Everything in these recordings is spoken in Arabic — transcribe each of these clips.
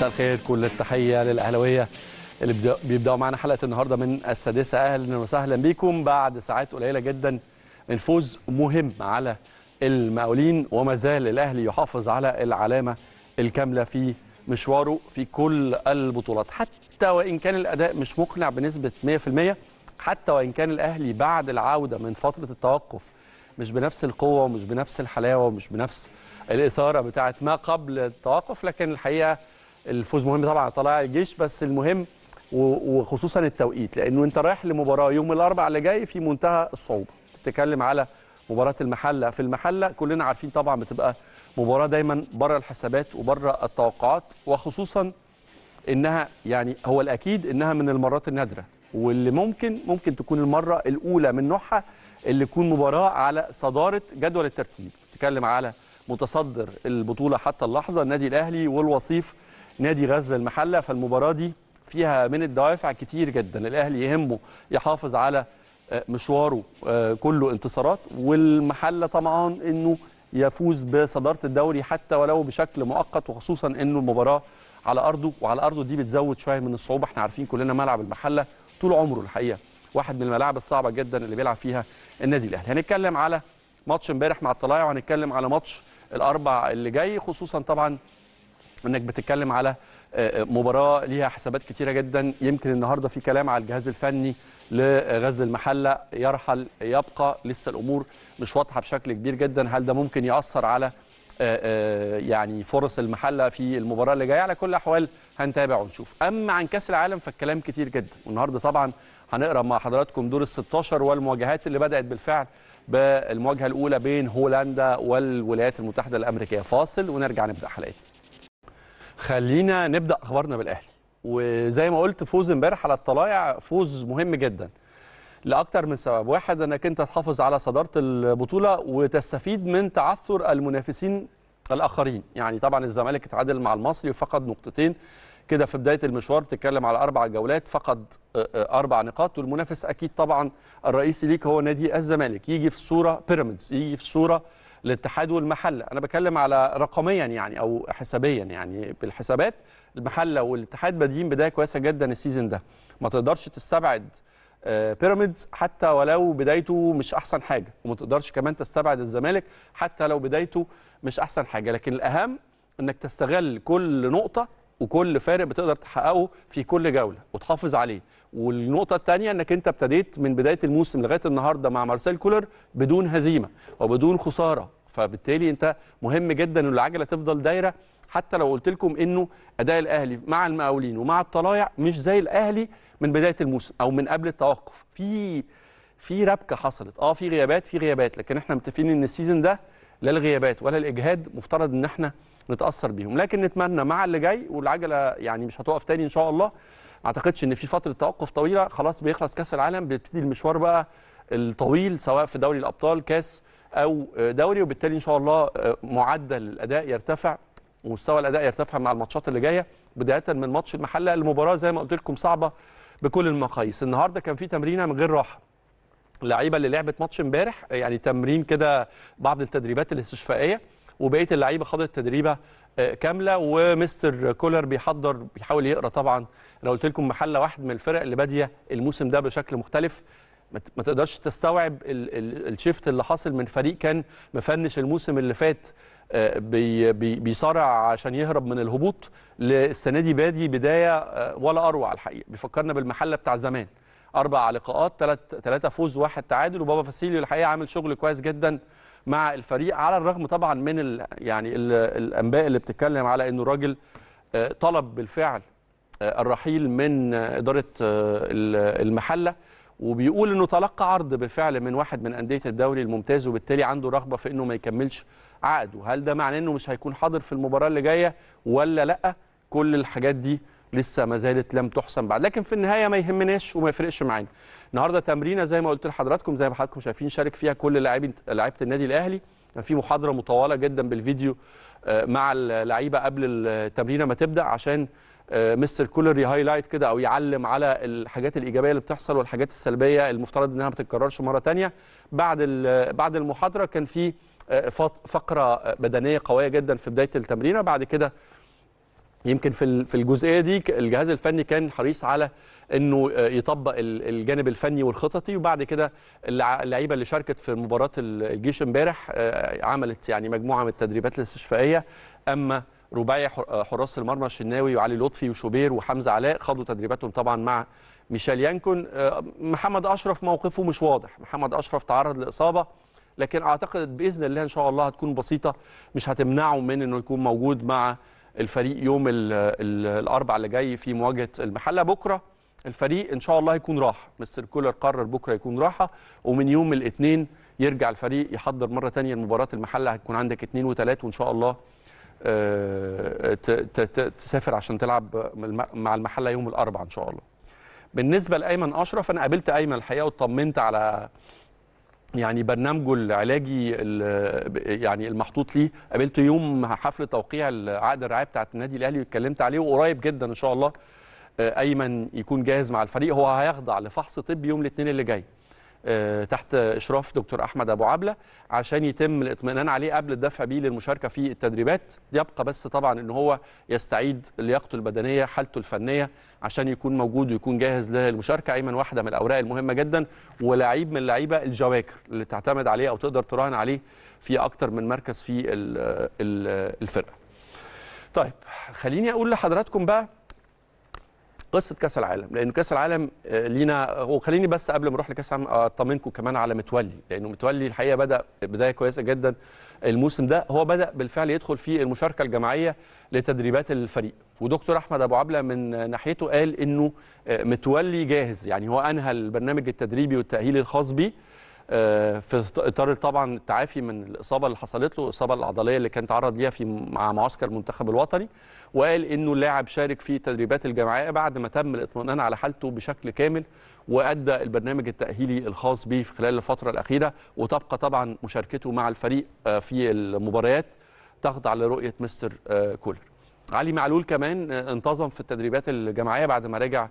مساء الخير كل التحيه للاهلاويه اللي بيبداوا معانا حلقه النهارده من السادسه اهلا وسهلا بيكم بعد ساعات قليله جدا من فوز مهم على المقاولين وما زال الاهلي يحافظ على العلامه الكامله في مشواره في كل البطولات حتى وان كان الاداء مش مقنع بنسبه 100% حتى وان كان الاهلي بعد العوده من فتره التوقف مش بنفس القوه ومش بنفس الحلاوه ومش بنفس الاثاره بتاعه ما قبل التوقف لكن الحقيقه الفوز مهم طبعا طلائع الجيش بس المهم وخصوصا التوقيت لانه انت رايح لمباراه يوم الاربعاء اللي جاي في منتهى الصعوبه بتتكلم على مباراه المحله في المحله كلنا عارفين طبعا بتبقى مباراه دايما بره الحسابات وبره التوقعات وخصوصا انها يعني هو الاكيد انها من المرات النادره واللي ممكن ممكن تكون المره الاولى من نوعها اللي تكون مباراه على صداره جدول الترتيب بتتكلم على متصدر البطوله حتى اللحظه النادي الاهلي والوصيف نادي غزل المحله فالمباراه دي فيها من الدوافع كتير جدا الاهلي يهمه يحافظ على آه، مشواره آه، كله انتصارات والمحله طمعان انه يفوز بصداره الدوري حتى ولو بشكل مؤقت وخصوصا انه المباراه على ارضه وعلى ارضه دي بتزود شويه من الصعوبه احنا عارفين كلنا ملعب المحله طول عمره الحقيقه واحد من الملاعب الصعبه جدا اللي بيلعب فيها النادي الاهلي هنتكلم على ماتش امبارح مع الطلايع وهنتكلم على ماتش الاربع اللي جاي خصوصا طبعا انك بتتكلم على آه، آه، مباراه ليها حسابات كتيره جدا يمكن النهارده في كلام على الجهاز الفني لغزل المحله يرحل يبقى لسه الامور مش واضحه بشكل كبير جدا هل ده ممكن ياثر على آه، يعني فرص المحله في المباراه اللي جايه على كل الاحوال هنتابع ونشوف اما عن كاس العالم فالكلام كتير جدا والنهارده طبعا هنقرا مع حضراتكم دور ال16 والمواجهات اللي بدات بالفعل بالمواجهه الاولى بين هولندا والولايات المتحده الامريكيه فاصل ونرجع نبدا حلقتنا خلينا نبدا اخبارنا بالاهلي وزي ما قلت فوز امبارح على الطلايع فوز مهم جدا لاكثر من سبب واحد انك انت تحافظ على صداره البطوله وتستفيد من تعثر المنافسين الاخرين يعني طبعا الزمالك اتعادل مع المصري وفقد نقطتين كده في بدايه المشوار بتتكلم على اربع جولات فقد آه، آه، اربع نقاط والمنافس اكيد طبعا الرئيسي ليك هو نادي الزمالك يجي في الصوره بيراميدز يجي في الصوره الاتحاد والمحله انا بتكلم على رقميا يعني او حسابيا يعني بالحسابات المحله والاتحاد بادئين بدايه كويسه جدا السيزون ده ما تقدرش تستبعد آه، بيراميدز حتى ولو بدايته مش احسن حاجه وما تقدرش كمان تستبعد الزمالك حتى لو بدايته مش احسن حاجه لكن الاهم انك تستغل كل نقطه وكل فارق بتقدر تحققه في كل جوله وتحافظ عليه والنقطه الثانيه انك انت ابتديت من بدايه الموسم لغايه النهارده مع مارسيل كولر بدون هزيمه وبدون خساره فبالتالي انت مهم جدا ان العجله تفضل دايره حتى لو قلت لكم انه اداء الاهلي مع المقاولين ومع الطلايع مش زي الاهلي من بدايه الموسم او من قبل التوقف في في ربكه حصلت اه في غيابات في غيابات لكن احنا متفقين ان السيزون ده لا الغيابات ولا الاجهاد مفترض ان احنا نتاثر بيهم لكن نتمنى مع اللي جاي والعجله يعني مش هتقف تاني ان شاء الله ما اعتقدش ان في فتره توقف طويله خلاص بيخلص كاس العالم بيبتدي المشوار بقى الطويل سواء في دوري الابطال كاس او دوري وبالتالي ان شاء الله آه، معدل الاداء يرتفع ومستوى الاداء يرتفع مع الماتشات اللي جايه بدايه من ماتش المحله المباراه زي ما قلت لكم صعبه بكل المقاييس النهارده كان في تمرينه من غير راحه اللعيبه اللي لعبت ماتش امبارح يعني تمرين كده بعض التدريبات الاستشفائيه وبقيه اللعيبه خدت تدريبه آه، كامله ومستر كولر بيحضر بيحاول يقرا طبعا انا قلت لكم محله واحد من الفرق اللي باديه الموسم ده بشكل مختلف ما تقدرش تستوعب الشيفت اللي حاصل من فريق كان مفنش الموسم اللي فات آه، بي بي بيصارع عشان يهرب من الهبوط للسنه دي بادي بدايه آه، ولا اروع الحقيقه بيفكرنا بالمحله بتاع زمان اربع لقاءات ثلاثه فوز واحد تعادل وبابا فاسيليو الحقيقه عامل شغل كويس جدا مع الفريق على الرغم طبعا من الـ يعني الـ الانباء اللي بتتكلم على انه الراجل آه، طلب بالفعل آه، الرحيل من آه، اداره المحله وبيقول انه تلقى عرض بالفعل من واحد من انديه الدوري الممتاز وبالتالي عنده رغبه في انه ما يكملش عقده هل ده معناه انه مش هيكون حاضر في المباراه اللي جايه ولا لا كل الحاجات دي لسه ما زالت لم تحسم بعد لكن في النهايه ما يهمناش وما يفرقش معانا النهارده تمرينه زي ما قلت لحضراتكم زي ما حضراتكم شايفين شارك فيها كل لاعبين لعيبه النادي الاهلي كان في محاضره مطوله جدا بالفيديو آه، مع اللعيبه قبل التمرينه ما تبدا عشان آه، مستر كولر يهايلايت كده او يعلم على الحاجات الايجابيه اللي بتحصل والحاجات السلبيه المفترض انها ما تتكررش مره ثانيه بعد بعد المحاضره كان في آه، فقره بدنيه قويه جدا في بدايه التمرينه بعد كده يمكن في في الجزئيه دي الجهاز الفني كان حريص على انه آه، يطبق الجانب الفني والخططي وبعد كده اللعيبه اللي شاركت في مباراه الجيش امبارح آه، عملت يعني مجموعه من التدريبات الاستشفائيه اما رباعي آه، حراس المرمى الشناوي وعلي لطفي وشوبير وحمزه علاء خاضوا تدريباتهم طبعا مع ميشيل يانكون محمد اشرف موقفه مش واضح محمد اشرف تعرض لاصابه لكن اعتقد باذن الله ان شاء الله هتكون بسيطه مش هتمنعه من انه يكون موجود مع الفريق يوم الاربع اللي جاي في مواجهه المحله بكره الفريق ان شاء الله يكون راح مستر كولر قرر بكره يكون راحه ومن يوم الاثنين يرجع الفريق يحضر مره ثانيه لمباراه المحله هتكون عندك اثنين وثلاث وان شاء الله آه، تسافر عشان تلعب مع المحله يوم الاربع ان شاء الله بالنسبه لايمن اشرف انا قابلت ايمن الحقيقه واطمنت على يعني برنامجه العلاجي يعني المحطوط ليه قابلت يوم حفل توقيع عقد الرعايه بتاعه النادي الاهلي واتكلمت عليه وقريب جدا ان شاء الله آه، ايمن يكون جاهز مع الفريق هو هيخضع لفحص طبي يوم الاثنين اللي جاي آه، تحت اشراف دكتور احمد ابو عبله عشان يتم الاطمئنان عليه قبل الدفع بيه للمشاركه في التدريبات يبقى بس طبعا ان هو يستعيد لياقته البدنيه حالته الفنيه عشان يكون موجود ويكون جاهز للمشاركه ايمن واحده من الاوراق المهمه جدا ولاعيب من اللعيبه الجواكر اللي تعتمد عليه او تقدر تراهن عليه في اكتر من مركز في الفرقه طيب خليني اقول لحضراتكم بقى قصه كاس العالم لان كاس العالم آه، لينا وخليني بس قبل ما اروح لكاس العالم اطمنكم كمان على متولي لانه متولي الحقيقه بدا بدايه كويسه جدا الموسم ده هو بدا بالفعل يدخل في المشاركه الجماعيه لتدريبات الفريق ودكتور احمد ابو عبله من ناحيته قال انه آه، متولي جاهز يعني هو انهى البرنامج التدريبي والتاهيلي الخاص بيه آه، في اطار طبعا التعافي من الاصابه اللي حصلت له الاصابه العضليه اللي كان تعرض ليها في مع معسكر المنتخب الوطني وقال انه اللاعب شارك في التدريبات الجماعيه بعد ما تم الاطمئنان على حالته بشكل كامل وادى البرنامج التاهيلي الخاص به في خلال الفتره الاخيره وتبقى طبعا مشاركته مع الفريق آه، في المباريات تخضع لرؤيه مستر آه، كولر علي معلول كمان انتظم في التدريبات الجماعيه بعد ما رجع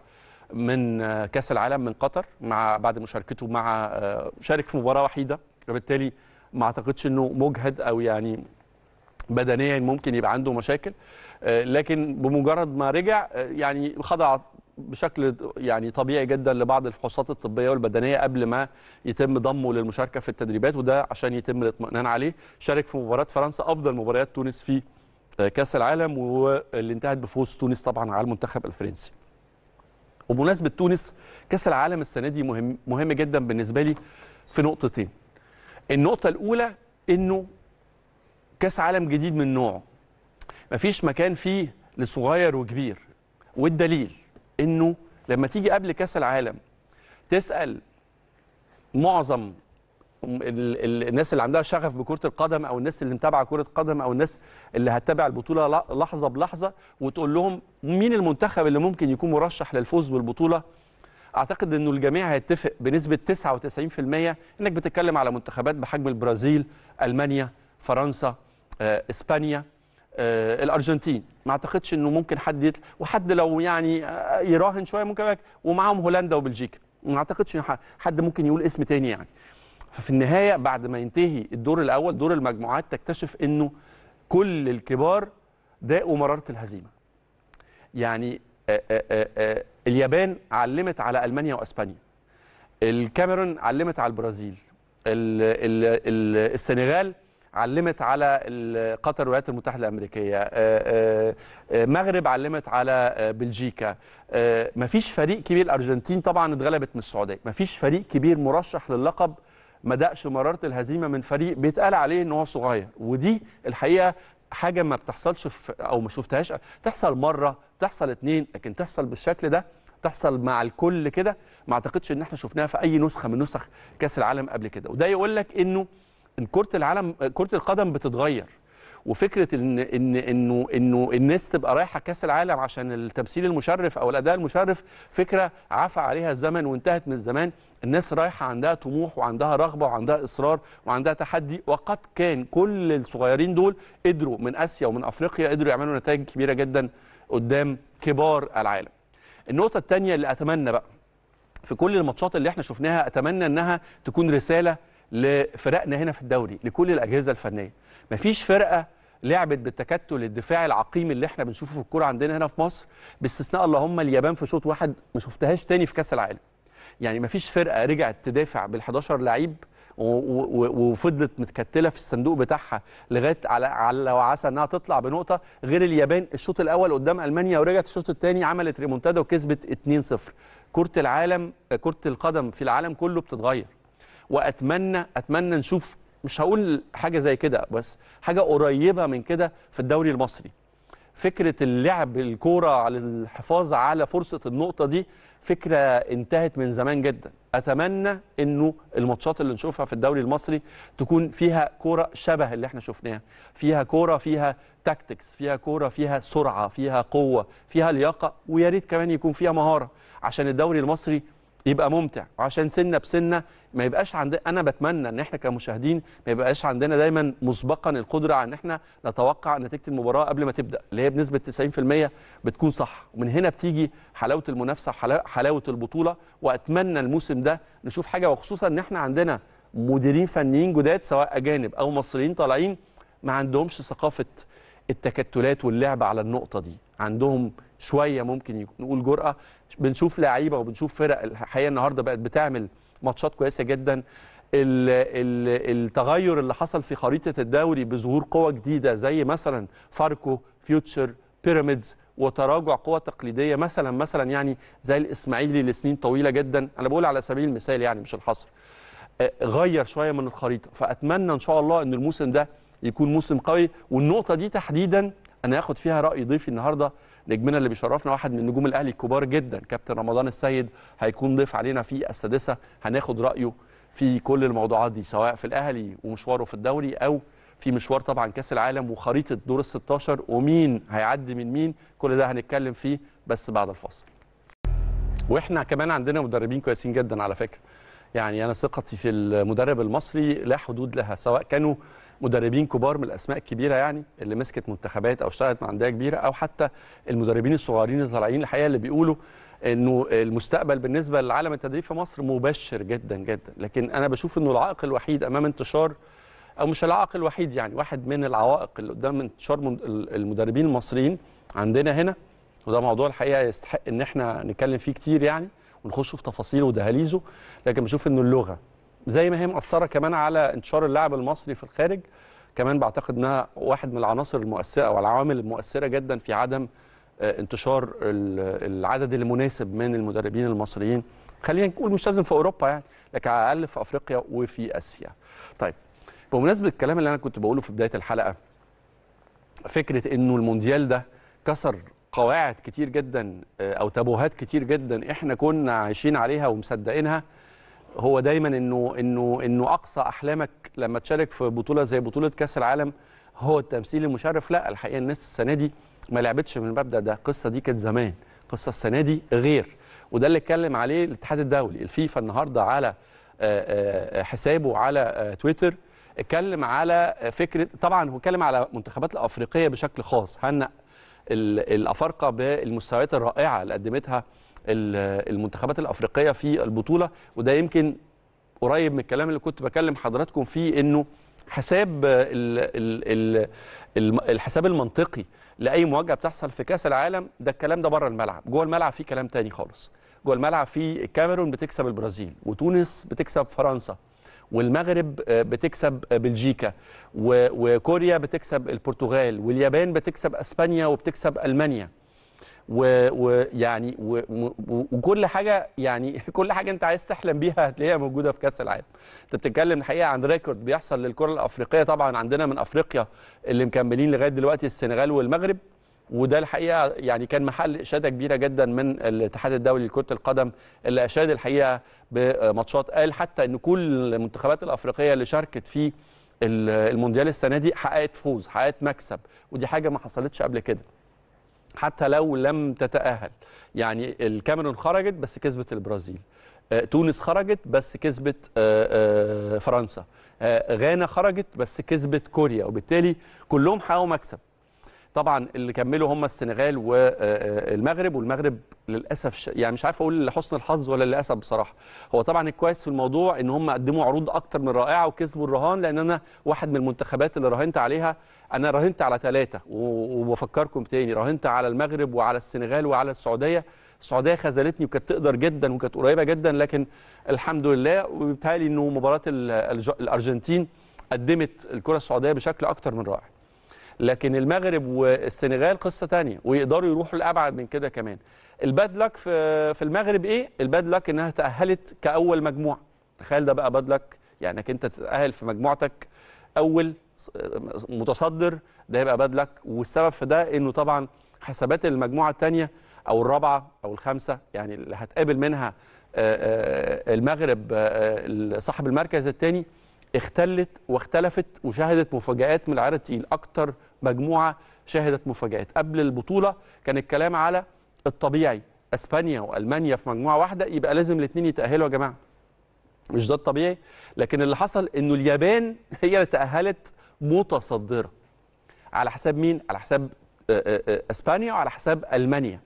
من آه، كاس العالم من قطر مع بعد مشاركته مع آه، شارك في مباراه وحيده فبالتالي ما اعتقدش انه مجهد او يعني بدنيا ممكن يبقى عنده مشاكل آه، لكن بمجرد ما رجع يعني خضع بشكل يعني طبيعي جدا لبعض الفحوصات الطبيه والبدنيه قبل ما يتم ضمه للمشاركه في التدريبات وده عشان يتم الاطمئنان عليه شارك في مباراه فرنسا افضل مباريات تونس في كاس العالم واللي انتهت بفوز تونس طبعا على المنتخب الفرنسي وبمناسبه تونس كاس العالم السنه دي مهم مهم جدا بالنسبه لي في نقطتين النقطه الاولى انه كاس عالم جديد من نوعه مفيش مكان فيه لصغير وكبير والدليل انه لما تيجي قبل كاس العالم تسال معظم الناس اللي عندها شغف بكره القدم او الناس اللي متابعه كره قدم او الناس اللي هتتابع البطوله لحظه بلحظه وتقول لهم مين المنتخب اللي ممكن يكون مرشح للفوز بالبطوله اعتقد انه الجميع هيتفق بنسبه 99% انك بتتكلم على منتخبات بحجم البرازيل المانيا فرنسا آه، اسبانيا آه، الارجنتين ما اعتقدش انه ممكن حد يطلع وحد لو يعني آه، يراهن شويه ممكن ومعاهم هولندا وبلجيكا ما اعتقدش حد ممكن يقول اسم تاني يعني ففي النهايه بعد ما ينتهي الدور الاول دور المجموعات تكتشف انه كل الكبار داقوا مراره الهزيمه يعني آه، آه، آه، اليابان علمت على المانيا واسبانيا الكاميرون علمت على البرازيل السنغال علمت على قطر الولايات المتحده الامريكيه مغرب علمت على بلجيكا مفيش فريق كبير الارجنتين طبعا اتغلبت من السعوديه مفيش فريق كبير مرشح لللقب ما دقش مراره الهزيمه من فريق بيتقال عليه ان هو صغير ودي الحقيقه حاجه ما بتحصلش في او ما شفتهاش تحصل مره تحصل اتنين لكن تحصل بالشكل ده تحصل مع الكل كده ما اعتقدش ان احنا شفناها في اي نسخه من نسخ كاس العالم قبل كده وده يقول لك انه كره العالم كره القدم بتتغير وفكره ان ان انه انه الناس تبقى رايحه كاس العالم عشان التمثيل المشرف او الاداء المشرف فكره عفى عليها الزمن وانتهت من زمان الناس رايحه عندها طموح وعندها رغبه وعندها اصرار وعندها تحدي وقد كان كل الصغيرين دول قدروا من اسيا ومن افريقيا قدروا يعملوا نتائج كبيره جدا قدام كبار العالم النقطه الثانيه اللي اتمنى بقى في كل الماتشات اللي احنا شفناها اتمنى انها تكون رساله لفرقنا هنا في الدوري لكل الاجهزه الفنيه مفيش فرقه لعبت بالتكتل الدفاعي العقيم اللي احنا بنشوفه في الكوره عندنا هنا في مصر باستثناء اللهم اليابان في شوط واحد ما شفتهاش تاني في كاس العالم يعني مفيش فرقه رجعت تدافع بال11 لعيب وفضلت متكتله في الصندوق بتاعها لغايه على على وعسى انها تطلع بنقطه غير اليابان الشوط الاول قدام المانيا ورجعت الشوط الثاني عملت ريمونتادا وكسبت 2-0 كره العالم كره القدم في العالم كله بتتغير واتمنى اتمنى نشوف مش هقول حاجه زي كده بس حاجه قريبه من كده في الدوري المصري فكره اللعب الكوره على الحفاظ على فرصه النقطه دي فكره انتهت من زمان جدا اتمنى انه الماتشات اللي نشوفها في الدوري المصري تكون فيها كوره شبه اللي احنا شفناها فيها كوره فيها تاكتكس فيها كوره فيها سرعه فيها قوه فيها لياقه ويا ريت كمان يكون فيها مهاره عشان الدوري المصري يبقى ممتع وعشان سنه بسنه ما يبقاش عندنا انا بتمنى ان احنا كمشاهدين ما يبقاش عندنا دايما مسبقا القدره على ان احنا نتوقع نتيجه المباراه قبل ما تبدا اللي هي بنسبه 90% بتكون صح ومن هنا بتيجي حلاوه المنافسه حلاوه البطوله واتمنى الموسم ده نشوف حاجه وخصوصا ان احنا عندنا مديرين فنيين جداد سواء اجانب او مصريين طالعين ما عندهمش ثقافه التكتلات واللعب على النقطه دي عندهم شويه ممكن نقول جرأه بنشوف لعيبه وبنشوف فرق الحقيقه النهارده بقت بتعمل ماتشات كويسه جدا التغير اللي حصل في خريطه الدوري بظهور قوى جديده زي مثلا فاركو فيوتشر بيراميدز وتراجع قوى تقليديه مثلا مثلا يعني زي الاسماعيلي لسنين طويله جدا انا بقول على سبيل المثال يعني مش الحصر آه، غير شويه من الخريطه فاتمنى ان شاء الله ان الموسم ده يكون موسم قوي والنقطه دي تحديدا انا هاخد فيها راي ضيفي النهارده نجمنا اللي بيشرفنا واحد من نجوم الاهلي الكبار جدا كابتن رمضان السيد هيكون ضيف علينا في السادسه هناخد رايه في كل الموضوعات دي سواء في الاهلي ومشواره في الدوري او في مشوار طبعا كاس العالم وخريطه دور ال 16 ومين هيعدي من مين كل ده هنتكلم فيه بس بعد الفاصل. واحنا كمان عندنا مدربين كويسين جدا على فكره. يعني انا ثقتي في المدرب المصري لا حدود لها سواء كانوا مدربين كبار من الاسماء الكبيره يعني اللي مسكت منتخبات او اشتغلت مع انديه كبيره او حتى المدربين الصغيرين اللي طالعين الحقيقه اللي بيقولوا انه المستقبل بالنسبه لعالم التدريب في مصر مبشر جدا جدا لكن انا بشوف انه العائق الوحيد امام انتشار او مش العائق الوحيد يعني واحد من العوائق اللي قدام انتشار المدربين المصريين عندنا هنا وده موضوع الحقيقه يستحق ان احنا نتكلم فيه كتير يعني ونخش في تفاصيله ودهاليزه لكن بشوف انه اللغه زي ما هي مأثرة كمان على انتشار اللاعب المصري في الخارج كمان بعتقد انها واحد من العناصر المؤثره او العوامل المؤثره جدا في عدم آه، انتشار العدد المناسب من المدربين المصريين خلينا نقول مش لازم في اوروبا يعني لكن على الاقل في افريقيا وفي اسيا. طيب بمناسبه الكلام اللي انا كنت بقوله في بدايه الحلقه فكره انه المونديال ده كسر قواعد كتير جدا آه، او تابوهات كتير جدا احنا كنا عايشين عليها ومصدقينها هو دايما انه انه انه اقصى احلامك لما تشارك في بطوله زي بطوله كاس العالم هو التمثيل المشرف لا الحقيقه الناس السنه دي ما لعبتش من المبدا ده القصه دي كانت زمان القصه السنه دي غير وده اللي اتكلم عليه الاتحاد الدولي الفيفا النهارده على آه، آه، حسابه على آه، تويتر اتكلم على فكره طبعا هو اتكلم على المنتخبات الافريقيه بشكل خاص هنأ الافارقه بالمستويات الرائعه اللي قدمتها المنتخبات الافريقيه في البطوله وده يمكن قريب من الكلام اللي كنت بكلم حضراتكم فيه انه حساب الحساب المنطقي لاي مواجهه بتحصل في كاس العالم ده الكلام ده بره الملعب جوه الملعب في كلام تاني خالص جوه الملعب في الكاميرون بتكسب البرازيل وتونس بتكسب فرنسا والمغرب آه، بتكسب بلجيكا وكوريا بتكسب البرتغال واليابان بتكسب اسبانيا وبتكسب المانيا ويعني وكل حاجه يعني كل حاجه انت عايز تحلم بيها هتلاقيها موجوده في كاس العالم. انت بتتكلم الحقيقه عن ريكورد بيحصل للكره الافريقيه طبعا عندنا من افريقيا اللي مكملين لغايه دلوقتي السنغال والمغرب وده الحقيقه يعني كان محل اشاده كبيره جدا من الاتحاد الدولي لكره القدم اللي اشاد الحقيقه بماتشات قال حتى ان كل المنتخبات الافريقيه اللي شاركت في المونديال السنه دي حققت فوز حققت مكسب ودي حاجه ما حصلتش قبل كده. حتى لو لم تتأهل يعني الكاميرون خرجت بس كسبت البرازيل آه، تونس خرجت بس كسبت آه، آه، فرنسا غانا خرجت بس كسبت كوريا وبالتالي كلهم حققوا مكسب طبعا اللي كملوا هم السنغال والمغرب آه، آه، والمغرب للاسف يعني مش عارف اقول لحسن الحظ ولا للاسف بصراحه هو طبعا الكويس في الموضوع ان هم قدموا عروض اكتر من رائعه وكسبوا الرهان لان انا واحد من المنتخبات اللي راهنت عليها انا راهنت على ثلاثه وبفكركم تاني راهنت على المغرب وعلى السنغال وعلى السعوديه السعوديه خذلتني وكانت تقدر جدا وكانت قريبه جدا لكن الحمد لله وبالتالي انه مباراه الارجنتين قدمت الكره السعوديه بشكل اكتر من رائع لكن المغرب والسنغال قصه ثانيه ويقدروا يروحوا لابعد من كده كمان الباد لك في في المغرب ايه الباد لك انها تاهلت كاول مجموعه تخيل ده بقى باد لك يعني انك انت تتاهل في مجموعتك اول متصدر ده هيبقى باد لك والسبب في ده انه طبعا حسابات المجموعه الثانيه او الرابعه او الخامسه يعني اللي هتقابل منها المغرب صاحب المركز الثاني اختلت واختلفت وشهدت مفاجآت من العيار التقيل أكتر مجموعة شهدت مفاجآت قبل البطولة كان الكلام على الطبيعي اسبانيا والمانيا في مجموعه واحده يبقى لازم الاثنين يتاهلوا يا جماعه مش ده الطبيعي لكن اللي حصل انه اليابان هي اللي تاهلت متصدره على حساب مين على حساب آه، آه، آه، اسبانيا وعلى حساب المانيا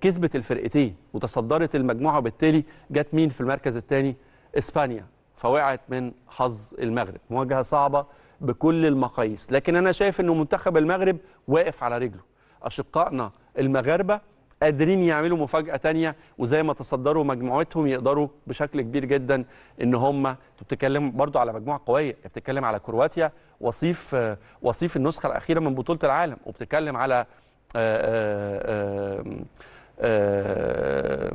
كسبت الفرقتين وتصدرت المجموعه وبالتالي جت مين في المركز الثاني اسبانيا فوقعت من حظ المغرب مواجهه صعبه بكل المقاييس لكن انا شايف ان منتخب المغرب واقف على رجله اشقائنا المغاربه قادرين يعملوا مفاجاه تانية وزي ما تصدروا مجموعتهم يقدروا بشكل كبير جدا ان هم انتوا بتتكلم برضو على مجموعه قويه بتتكلم على كرواتيا وصيف وصيف النسخه الاخيره من بطوله العالم وبتتكلم على آه، آه، آه،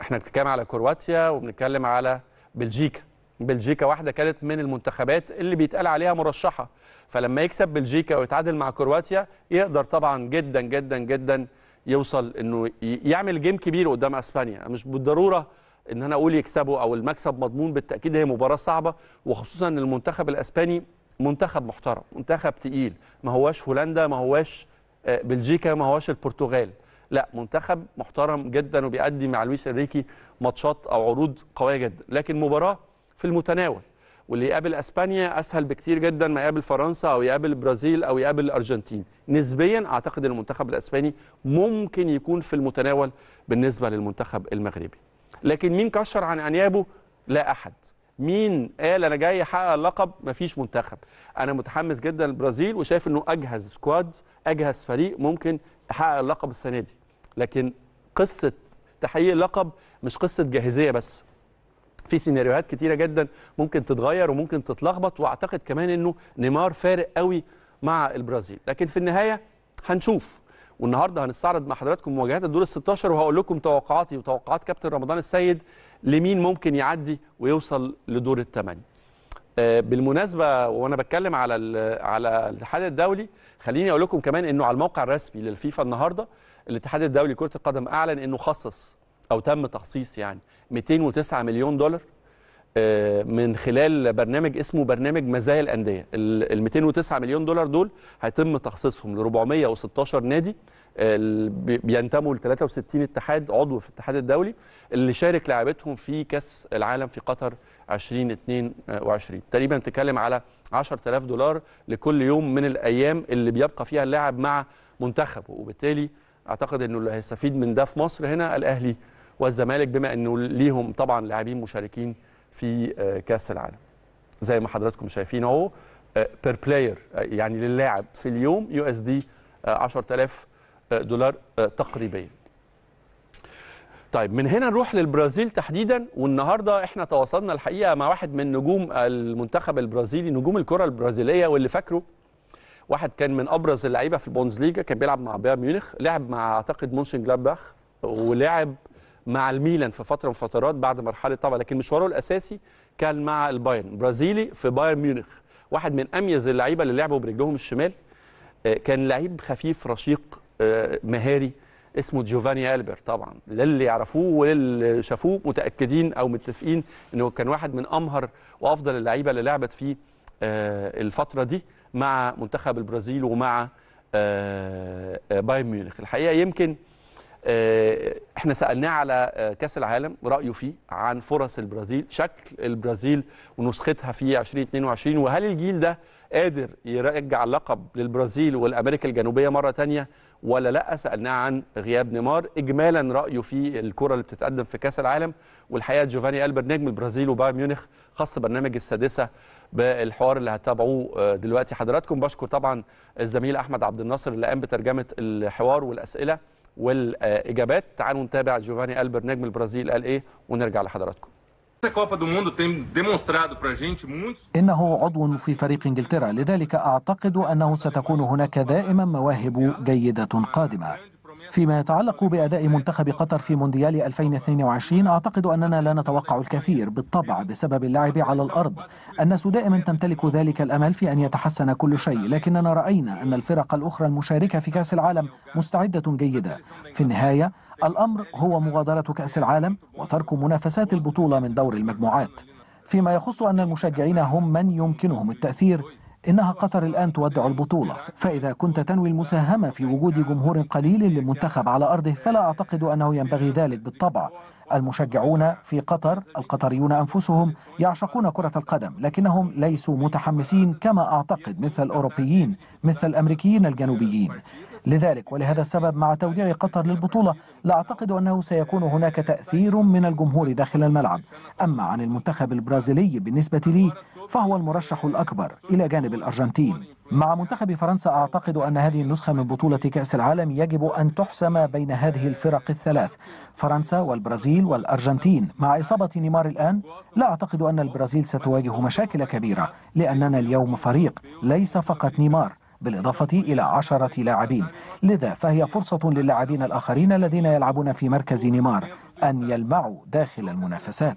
احنا بنتكلم على كرواتيا وبنتكلم على بلجيكا بلجيكا واحده كانت من المنتخبات اللي بيتقال عليها مرشحه فلما يكسب بلجيكا ويتعادل مع كرواتيا يقدر طبعا جدا جدا جدا يوصل انه يعمل جيم كبير قدام اسبانيا مش بالضروره ان انا اقول يكسبوا او المكسب مضمون بالتاكيد هي مباراه صعبه وخصوصا ان المنتخب الاسباني منتخب محترم منتخب تقيل ما هواش هولندا ما هواش آه، بلجيكا ما هواش البرتغال لا منتخب محترم جدا وبيأدي مع لويس انريكي ماتشات او عروض قويه جدا لكن مباراه في المتناول واللي يقابل اسبانيا اسهل بكتير جدا ما يقابل فرنسا او يقابل البرازيل او يقابل الارجنتين نسبيا اعتقد ان المنتخب الاسباني ممكن يكون في المتناول بالنسبه للمنتخب المغربي لكن مين كشر عن انيابه لا احد مين قال انا جاي احقق اللقب مفيش منتخب انا متحمس جدا للبرازيل وشايف انه اجهز سكواد اجهز فريق ممكن يحقق اللقب السنه دي لكن قصه تحقيق اللقب مش قصه جاهزيه بس في سيناريوهات كتيره جدا ممكن تتغير وممكن تتلخبط واعتقد كمان انه نيمار فارق قوي مع البرازيل لكن في النهايه هنشوف والنهارده هنستعرض مع حضراتكم مواجهات الدور ال 16 وهقول لكم توقعاتي وتوقعات كابتن رمضان السيد لمين ممكن يعدي ويوصل لدور الثمانيه. آه، بالمناسبه وانا بتكلم على على الاتحاد الدولي خليني اقول لكم كمان انه على الموقع الرسمي للفيفا النهارده الاتحاد الدولي لكره القدم اعلن انه خصص او تم تخصيص يعني 209 مليون دولار آه، من خلال برنامج اسمه برنامج مزايا الانديه ال 209 مليون دولار دول هيتم تخصيصهم ل 416 نادي آه، بينتموا ل 63 اتحاد عضو في الاتحاد الدولي اللي شارك لعبتهم في كاس العالم في قطر 2022 تقريبا بتتكلم على 10000 دولار لكل يوم من الايام اللي بيبقى فيها اللاعب مع منتخبه وبالتالي اعتقد انه اللي هيستفيد من ده في مصر هنا الاهلي والزمالك بما انه ليهم طبعا لاعبين مشاركين في آه، كاس العالم زي ما حضراتكم شايفين اهو بير آه، بلاير آه، يعني للاعب في اليوم يو اس دي 10000 دولار تقريبا طيب من هنا نروح للبرازيل تحديدا والنهارده احنا تواصلنا الحقيقه مع واحد من نجوم المنتخب البرازيلي نجوم الكره البرازيليه واللي فاكره واحد كان من ابرز اللعيبه في البوندسليجا كان بيلعب مع بايرن ميونخ لعب مع اعتقد مونشن جلادباخ ولعب مع الميلان في فتره من فترات بعد مرحله طبعا لكن مشواره الاساسي كان مع البايرن برازيلي في بايرن ميونخ واحد من اميز اللعيبه اللي لعبوا برجلهم الشمال آه، كان لعيب خفيف رشيق آه، مهاري اسمه جوفاني البر طبعا للي يعرفوه وللي شافوه متاكدين او متفقين انه كان واحد من امهر وافضل اللعيبه اللي لعبت في آه، الفتره دي مع منتخب البرازيل ومع بايرن ميونخ الحقيقه يمكن آه، احنا سالناه على آه، كاس العالم رايه فيه عن فرص البرازيل شكل البرازيل ونسختها في 2022 وهل الجيل ده قادر يرجع اللقب للبرازيل والامريكا الجنوبيه مره ثانيه ولا لا سالناه عن غياب نيمار اجمالا رايه في الكره اللي بتتقدم في كاس العالم والحقيقه جوفاني البر نجم البرازيل وبايرن ميونخ خاص برنامج السادسه بالحوار اللي هتابعوه آه، دلوقتي حضراتكم بشكر طبعا الزميل احمد عبد الناصر اللي قام بترجمه الحوار والاسئله والاجابات تعالوا نتابع جوفاني البر نجم البرازيل قال ايه ونرجع لحضراتكم إنه عضو في فريق إنجلترا لذلك أعتقد أنه ستكون هناك دائما مواهب جيدة قادمة فيما يتعلق بأداء منتخب قطر في مونديال 2022 أعتقد أننا لا نتوقع الكثير بالطبع بسبب اللعب على الأرض الناس دائما تمتلك ذلك الأمل في أن يتحسن كل شيء لكننا رأينا أن الفرق الأخرى المشاركة في كأس العالم مستعدة جيدة في النهاية الأمر هو مغادرة كأس العالم وترك منافسات البطولة من دور المجموعات فيما يخص أن المشجعين هم من يمكنهم التأثير إنها قطر الآن تودع البطولة فإذا كنت تنوي المساهمة في وجود جمهور قليل للمنتخب على أرضه فلا أعتقد أنه ينبغي ذلك بالطبع المشجعون في قطر القطريون أنفسهم يعشقون كرة القدم لكنهم ليسوا متحمسين كما أعتقد مثل الأوروبيين مثل الأمريكيين الجنوبيين لذلك ولهذا السبب مع توديع قطر للبطولة لا أعتقد أنه سيكون هناك تأثير من الجمهور داخل الملعب أما عن المنتخب البرازيلي بالنسبة لي فهو المرشح الأكبر إلى جانب الأرجنتين مع منتخب فرنسا أعتقد أن هذه النسخة من بطولة كأس العالم يجب أن تحسم بين هذه الفرق الثلاث فرنسا والبرازيل والأرجنتين مع إصابة نيمار الآن لا أعتقد أن البرازيل ستواجه مشاكل كبيرة لأننا اليوم فريق ليس فقط نيمار بالإضافة إلى عشرة لاعبين لذا فهي فرصة للاعبين الآخرين الذين يلعبون في مركز نيمار أن يلمعوا داخل المنافسات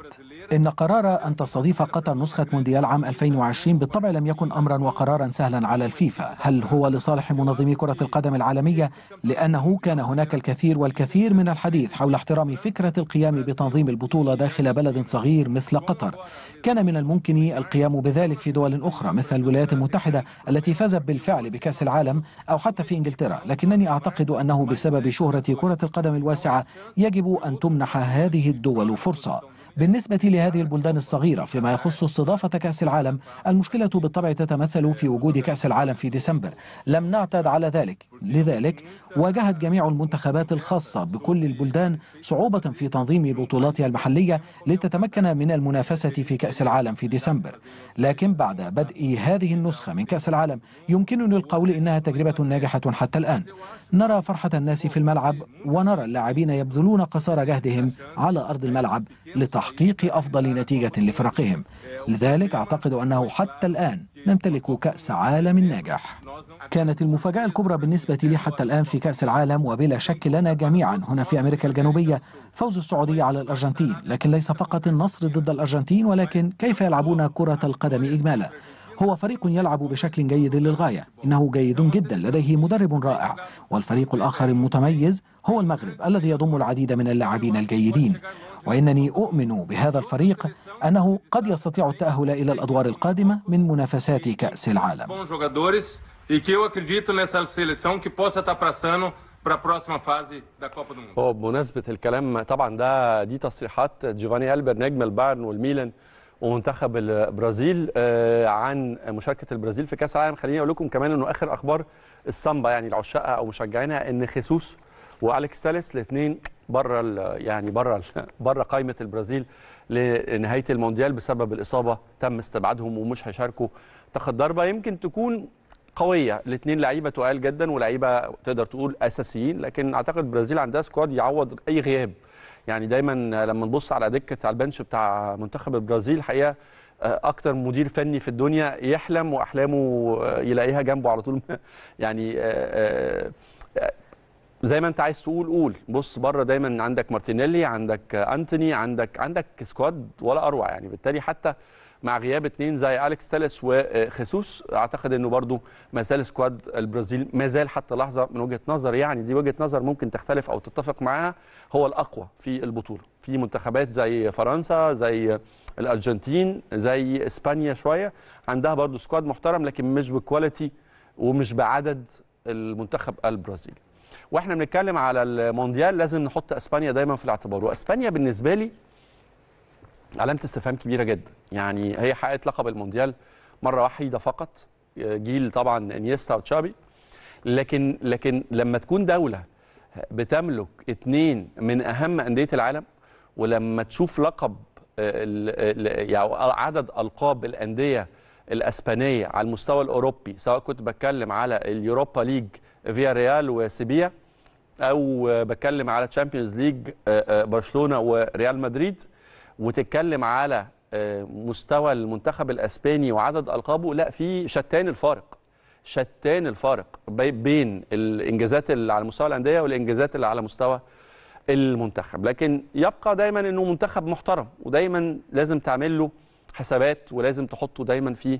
إن قرار أن تستضيف قطر نسخة مونديال عام 2020 بالطبع لم يكن أمرا وقرارا سهلا على الفيفا هل هو لصالح منظمي كرة القدم العالمية لأنه كان هناك الكثير والكثير من الحديث حول احترام فكرة القيام بتنظيم البطولة داخل بلد صغير مثل قطر كان من الممكن القيام بذلك في دول أخرى مثل الولايات المتحدة التي فازت بالفعل بكأس العالم أو حتى في إنجلترا لكنني أعتقد أنه بسبب شهرة كرة القدم الواسعة يجب أن تمنح منح هذه الدول فرصة بالنسبة لهذه البلدان الصغيرة فيما يخص استضافة كأس العالم المشكلة بالطبع تتمثل في وجود كأس العالم في ديسمبر لم نعتد على ذلك لذلك واجهت جميع المنتخبات الخاصة بكل البلدان صعوبة في تنظيم بطولاتها المحلية لتتمكن من المنافسة في كأس العالم في ديسمبر لكن بعد بدء هذه النسخة من كأس العالم يمكنني القول إنها تجربة ناجحة حتى الآن نرى فرحة الناس في الملعب ونرى اللاعبين يبذلون قصار جهدهم على أرض الملعب لتحقيق أفضل نتيجة لفرقهم لذلك أعتقد أنه حتى الآن نمتلك كأس عالم ناجح كانت المفاجأة الكبرى بالنسبة لي حتى الآن في كأس العالم وبلا شك لنا جميعا هنا في أمريكا الجنوبية فوز السعودية على الأرجنتين لكن ليس فقط النصر ضد الأرجنتين ولكن كيف يلعبون كرة القدم إجمالا هو فريق يلعب بشكل جيد للغاية إنه جيد جدا لديه مدرب رائع والفريق الآخر المتميز هو المغرب الذي يضم العديد من اللاعبين الجيدين وإنني أؤمن بهذا الفريق أنه قد يستطيع التأهل إلى الأدوار القادمة من منافسات كأس العالم e que eu acredito nessa seleção que possa estar passando para a próxima fase da Copa do Mundo. Oh, بمناسبه الكلام طبعا ده دي تصريحات جيفاني البر نجم البايرن والميلان ومنتخب البرازيل آه، عن مشاركه البرازيل في كاس العالم خليني اقول لكم كمان انه اخر اخبار السامبا يعني لعشاقها او مشجعينها ان خيسوس واليكس تاليس الاثنين بره يعني بره بره قائمه البرازيل لنهايه المونديال بسبب الاصابه تم استبعادهم ومش هيشاركوا تاخد ضربه يمكن تكون قويه الاثنين لعيبه تقال جدا ولعيبه تقدر تقول اساسيين لكن اعتقد البرازيل عندها سكواد يعوض اي غياب يعني دايما لما نبص على دكه على البنش بتاع منتخب البرازيل حقيقه آه، اكتر مدير فني في الدنيا يحلم واحلامه آه، يلاقيها جنبه على طول يعني آه، زي ما انت عايز تقول قول بص بره دايما عندك مارتينيلي عندك انتوني عندك عندك سكواد ولا اروع يعني بالتالي حتى مع غياب اثنين زي اليكس تاليس وخيسوس اعتقد انه برضو ما زال سكواد البرازيل ما زال حتى لحظه من وجهه نظر يعني دي وجهه نظر ممكن تختلف او تتفق معاها هو الاقوى في البطوله في منتخبات زي فرنسا زي الارجنتين زي اسبانيا شويه عندها برضو سكواد محترم لكن مش بكواليتي ومش بعدد المنتخب البرازيلي واحنا بنتكلم على المونديال لازم نحط اسبانيا دايما في الاعتبار واسبانيا بالنسبه لي علامه استفهام كبيره جدا يعني هي حققت لقب المونديال مره وحيده فقط جيل طبعا انيستا وتشابي لكن لكن لما تكون دوله بتملك اثنين من اهم انديه العالم ولما تشوف لقب آه، يعني عدد القاب الانديه الاسبانيه على المستوى الاوروبي سواء كنت بتكلم على اليوروبا ليج فيا ريال وسيبيا او بتكلم على تشامبيونز ليج آه، آه، برشلونه وريال مدريد وتتكلم على آه، مستوى المنتخب الاسباني وعدد القابه لا في شتان الفارق شتان الفارق بين الانجازات اللي على مستوى الانديه والانجازات اللي على مستوى المنتخب لكن يبقى دايما انه منتخب محترم ودايما لازم تعمل له حسابات ولازم تحطه دايما في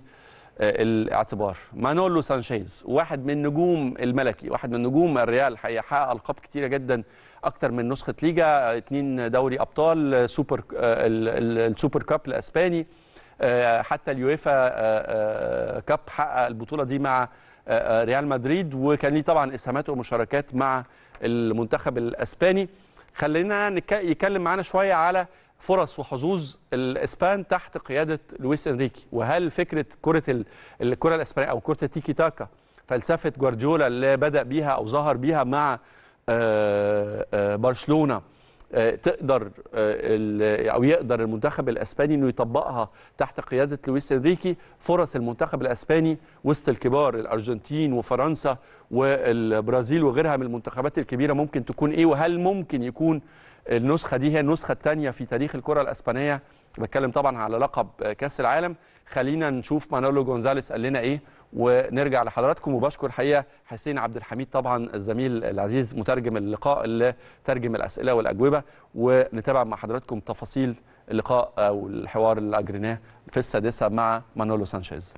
آه، الاعتبار مانولو سانشيز واحد من نجوم الملكي واحد من نجوم الريال حقق القاب كتيره جدا اكتر من نسخه ليجا اتنين دوري ابطال آه، سوبر آه، السوبر كاب الاسباني حتى اليويفا كاب حقق البطوله دي مع ريال مدريد وكان ليه طبعا اسهامات ومشاركات مع المنتخب الاسباني خلينا يتكلم معانا شويه على فرص وحظوظ الاسبان تحت قياده لويس انريكي وهل فكره كره الكره الاسبانيه او كره التيكي تاكا فلسفه جوارديولا اللي بدا بيها او ظهر بيها مع آه، آه، برشلونه آه، تقدر او يقدر المنتخب الاسباني انه يطبقها تحت قياده لويس انريكي فرص المنتخب الاسباني وسط الكبار الارجنتين وفرنسا والبرازيل وغيرها من المنتخبات الكبيره ممكن تكون ايه وهل ممكن يكون النسخه دي هي النسخه الثانيه في تاريخ الكره الاسبانيه بتكلم طبعا على لقب كاس العالم خلينا نشوف مانولو جونزاليس قال لنا ايه ونرجع لحضراتكم وبشكر حقيقه حسين عبد الحميد طبعا الزميل العزيز مترجم اللقاء اللي ترجم الاسئله والاجوبه ونتابع مع حضراتكم تفاصيل اللقاء او الحوار اللي اجريناه في السادسه مع مانولو سانشيز.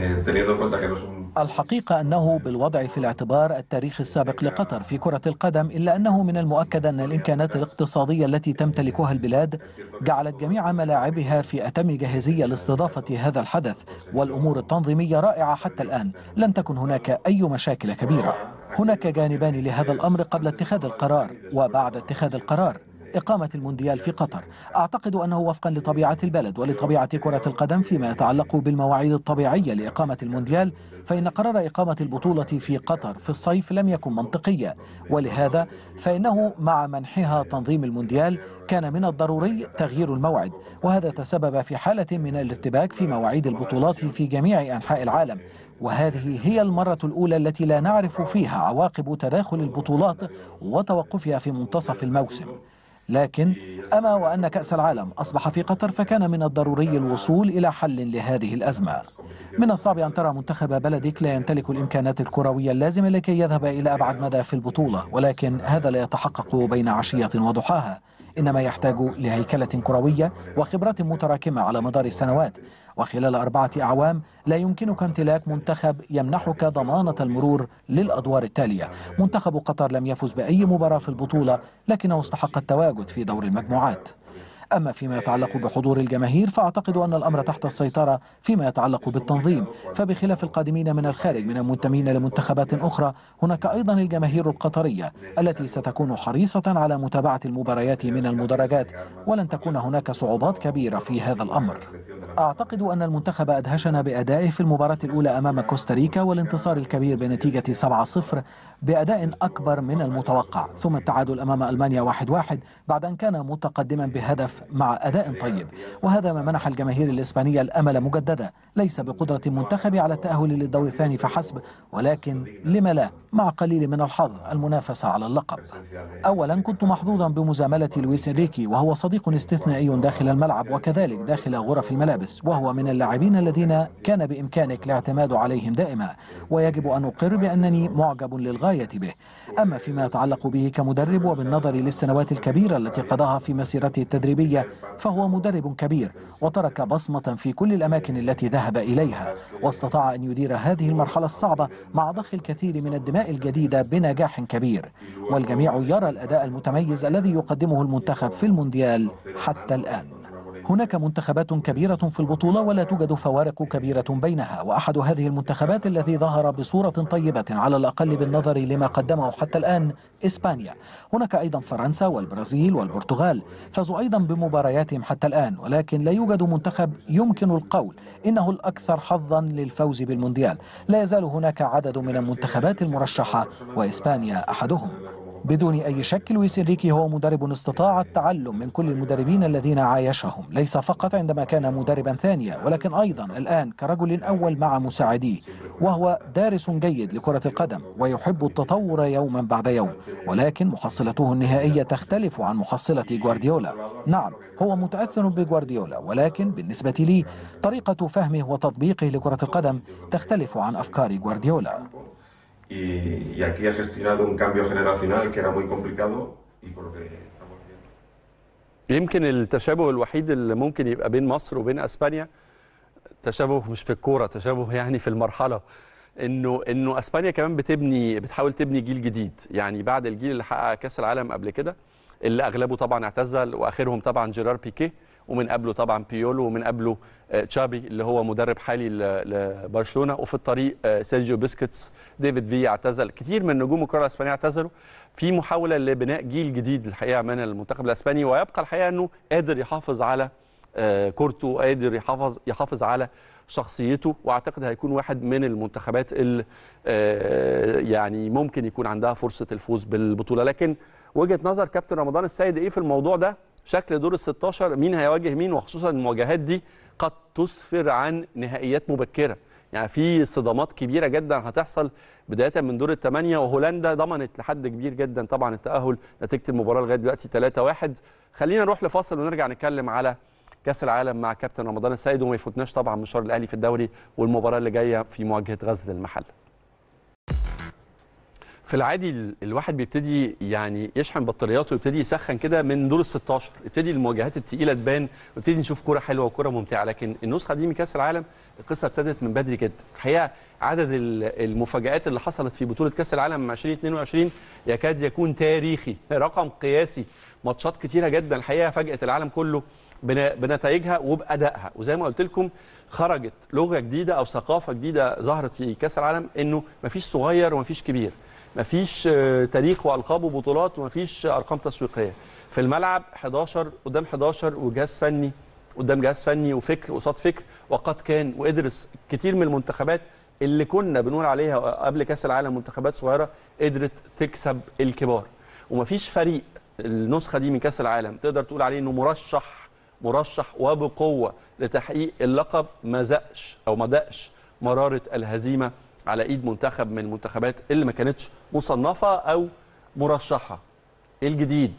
آه، الحقيقة أنه بالوضع في الاعتبار التاريخ السابق لقطر في كرة القدم إلا أنه من المؤكد أن الإمكانات الاقتصادية التي تمتلكها البلاد جعلت جميع ملاعبها في أتم جاهزية لاستضافة هذا الحدث والأمور التنظيمية رائعة حتى الآن لم تكن هناك أي مشاكل كبيرة هناك جانبان لهذا الأمر قبل اتخاذ القرار وبعد اتخاذ القرار إقامة المونديال في قطر أعتقد أنه وفقا لطبيعة البلد ولطبيعة كرة القدم فيما يتعلق بالمواعيد الطبيعية لإقامة المونديال فإن قرار إقامة البطولة في قطر في الصيف لم يكن منطقيا ولهذا فإنه مع منحها تنظيم المونديال كان من الضروري تغيير الموعد وهذا تسبب في حالة من الارتباك في مواعيد البطولات في جميع أنحاء العالم وهذه هي المرة الأولى التي لا نعرف فيها عواقب تداخل البطولات وتوقفها في منتصف الموسم لكن أما وأن كأس العالم أصبح في قطر فكان من الضروري الوصول إلى حل لهذه الأزمة من الصعب أن ترى منتخب بلدك لا يمتلك الإمكانات الكروية اللازمة لكي يذهب إلى أبعد مدى في البطولة ولكن هذا لا يتحقق بين عشية وضحاها إنما يحتاج لهيكلة كروية وخبرة متراكمة على مدار السنوات وخلال أربعة أعوام لا يمكنك امتلاك منتخب يمنحك ضمانة المرور للأدوار التالية منتخب قطر لم يفز بأي مباراة في البطولة لكنه استحق التواجد في دور المجموعات أما فيما يتعلق بحضور الجماهير فأعتقد أن الأمر تحت السيطرة فيما يتعلق بالتنظيم فبخلاف القادمين من الخارج من المنتمين لمنتخبات أخرى هناك أيضا الجماهير القطرية التي ستكون حريصة على متابعة المباريات من المدرجات ولن تكون هناك صعوبات كبيرة في هذا الأمر أعتقد أن المنتخب أدهشنا بأدائه في المباراة الأولى أمام كوستاريكا والانتصار الكبير بنتيجة 7-0 بأداء أكبر من المتوقع ثم التعادل أمام ألمانيا 1-1 بعد أن كان متقدما بهدف مع أداء طيب وهذا ما منح الجماهير الإسبانية الأمل مجددا ليس بقدرة المنتخب على التأهل للدور الثاني فحسب ولكن لما لا مع قليل من الحظ المنافسة على اللقب أولا كنت محظوظا بمزاملة لويس إنريكي وهو صديق استثنائي داخل الملعب وكذلك داخل غرف الملابس وهو من اللاعبين الذين كان بإمكانك الاعتماد عليهم دائما ويجب أن أقر بأنني معجب للغاية للعناية به أما فيما يتعلق به كمدرب وبالنظر للسنوات الكبيرة التي قضاها في مسيرته التدريبية فهو مدرب كبير وترك بصمة في كل الأماكن التي ذهب إليها واستطاع أن يدير هذه المرحلة الصعبة مع ضخ الكثير من الدماء الجديدة بنجاح كبير والجميع يرى الأداء المتميز الذي يقدمه المنتخب في المونديال حتى الآن هناك منتخبات كبيرة في البطولة ولا توجد فوارق كبيرة بينها وأحد هذه المنتخبات الذي ظهر بصورة طيبة على الأقل بالنظر لما قدمه حتى الآن إسبانيا هناك أيضا فرنسا والبرازيل والبرتغال فازوا أيضا بمبارياتهم حتى الآن ولكن لا يوجد منتخب يمكن القول إنه الأكثر حظا للفوز بالمونديال لا يزال هناك عدد من المنتخبات المرشحة وإسبانيا أحدهم بدون أي شك لويس إنريكي هو مدرب استطاع التعلم من كل المدربين الذين عايشهم ليس فقط عندما كان مدربا ثانيا ولكن أيضا الآن كرجل أول مع مساعديه وهو دارس جيد لكرة القدم ويحب التطور يوما بعد يوم ولكن محصلته النهائية تختلف عن محصلة جوارديولا نعم هو متأثر بجوارديولا ولكن بالنسبة لي طريقة فهمه وتطبيقه لكرة القدم تختلف عن أفكار جوارديولا y, y aquí ha gestionado un cambio generacional que era muy complicado y por lo que يمكن التشابه الوحيد اللي ممكن يبقى بين مصر وبين اسبانيا تشابه مش في الكوره تشابه يعني في المرحله انه انه اسبانيا كمان بتبني بتحاول تبني جيل جديد يعني بعد الجيل اللي حقق كاس العالم قبل كده اللي اغلبه طبعا اعتزل واخرهم طبعا جيرار بيكيه ومن قبله طبعا بيولو ومن قبله آه، تشابي اللي هو مدرب حالي لبرشلونه وفي الطريق آه، سيرجيو بيسكيتس ديفيد في اعتزل كتير من نجوم الكره الاسبانيه اعتزلوا في محاوله لبناء جيل جديد الحقيقه من المنتخب الاسباني ويبقى الحقيقه انه قادر يحافظ على آه، كورته قادر يحافظ يحافظ على شخصيته واعتقد هيكون واحد من المنتخبات اللي يعني ممكن يكون عندها فرصه الفوز بالبطوله لكن وجهه نظر كابتن رمضان السيد ايه في الموضوع ده شكل دور ال 16 مين هيواجه مين وخصوصا المواجهات دي قد تسفر عن نهائيات مبكره يعني في صدامات كبيره جدا هتحصل بدايه من دور الثمانيه وهولندا ضمنت لحد كبير جدا طبعا التاهل نتيجه المباراه لغايه دلوقتي 3-1 خلينا نروح لفاصل ونرجع نتكلم على كاس العالم مع كابتن رمضان السيد وما يفوتناش طبعا مشوار الاهلي في الدوري والمباراه اللي جايه في مواجهه غزل المحله في العادي الواحد بيبتدي يعني يشحن بطارياته ويبتدي يسخن كده من دور ال 16 يبتدي المواجهات الثقيله تبان ويبتدي نشوف كوره حلوه وكوره ممتعه لكن النسخه دي من كاس العالم القصه ابتدت من بدري جدا الحقيقه عدد المفاجات اللي حصلت في بطوله كاس العالم 2022 يكاد يكون تاريخي رقم قياسي ماتشات كتيره جدا الحقيقه فاجات العالم كله بنتائجها وبادائها وزي ما قلت لكم خرجت لغه جديده او ثقافه جديده ظهرت في كاس العالم انه مفيش صغير ومفيش كبير مفيش آه، تاريخ والقاب وبطولات ومفيش ارقام تسويقيه في الملعب 11 قدام 11 وجهاز فني قدام جهاز فني وفكر قصاد فكر وقد كان وادرس كتير من المنتخبات اللي كنا بنقول عليها قبل كاس العالم منتخبات صغيره قدرت تكسب الكبار ومفيش فريق النسخه دي من كاس العالم تقدر تقول عليه انه مرشح مرشح وبقوه لتحقيق اللقب ما زقش او ما دقش مراره الهزيمه على ايد منتخب من المنتخبات اللي ما كانتش مصنفه او مرشحه ايه الجديد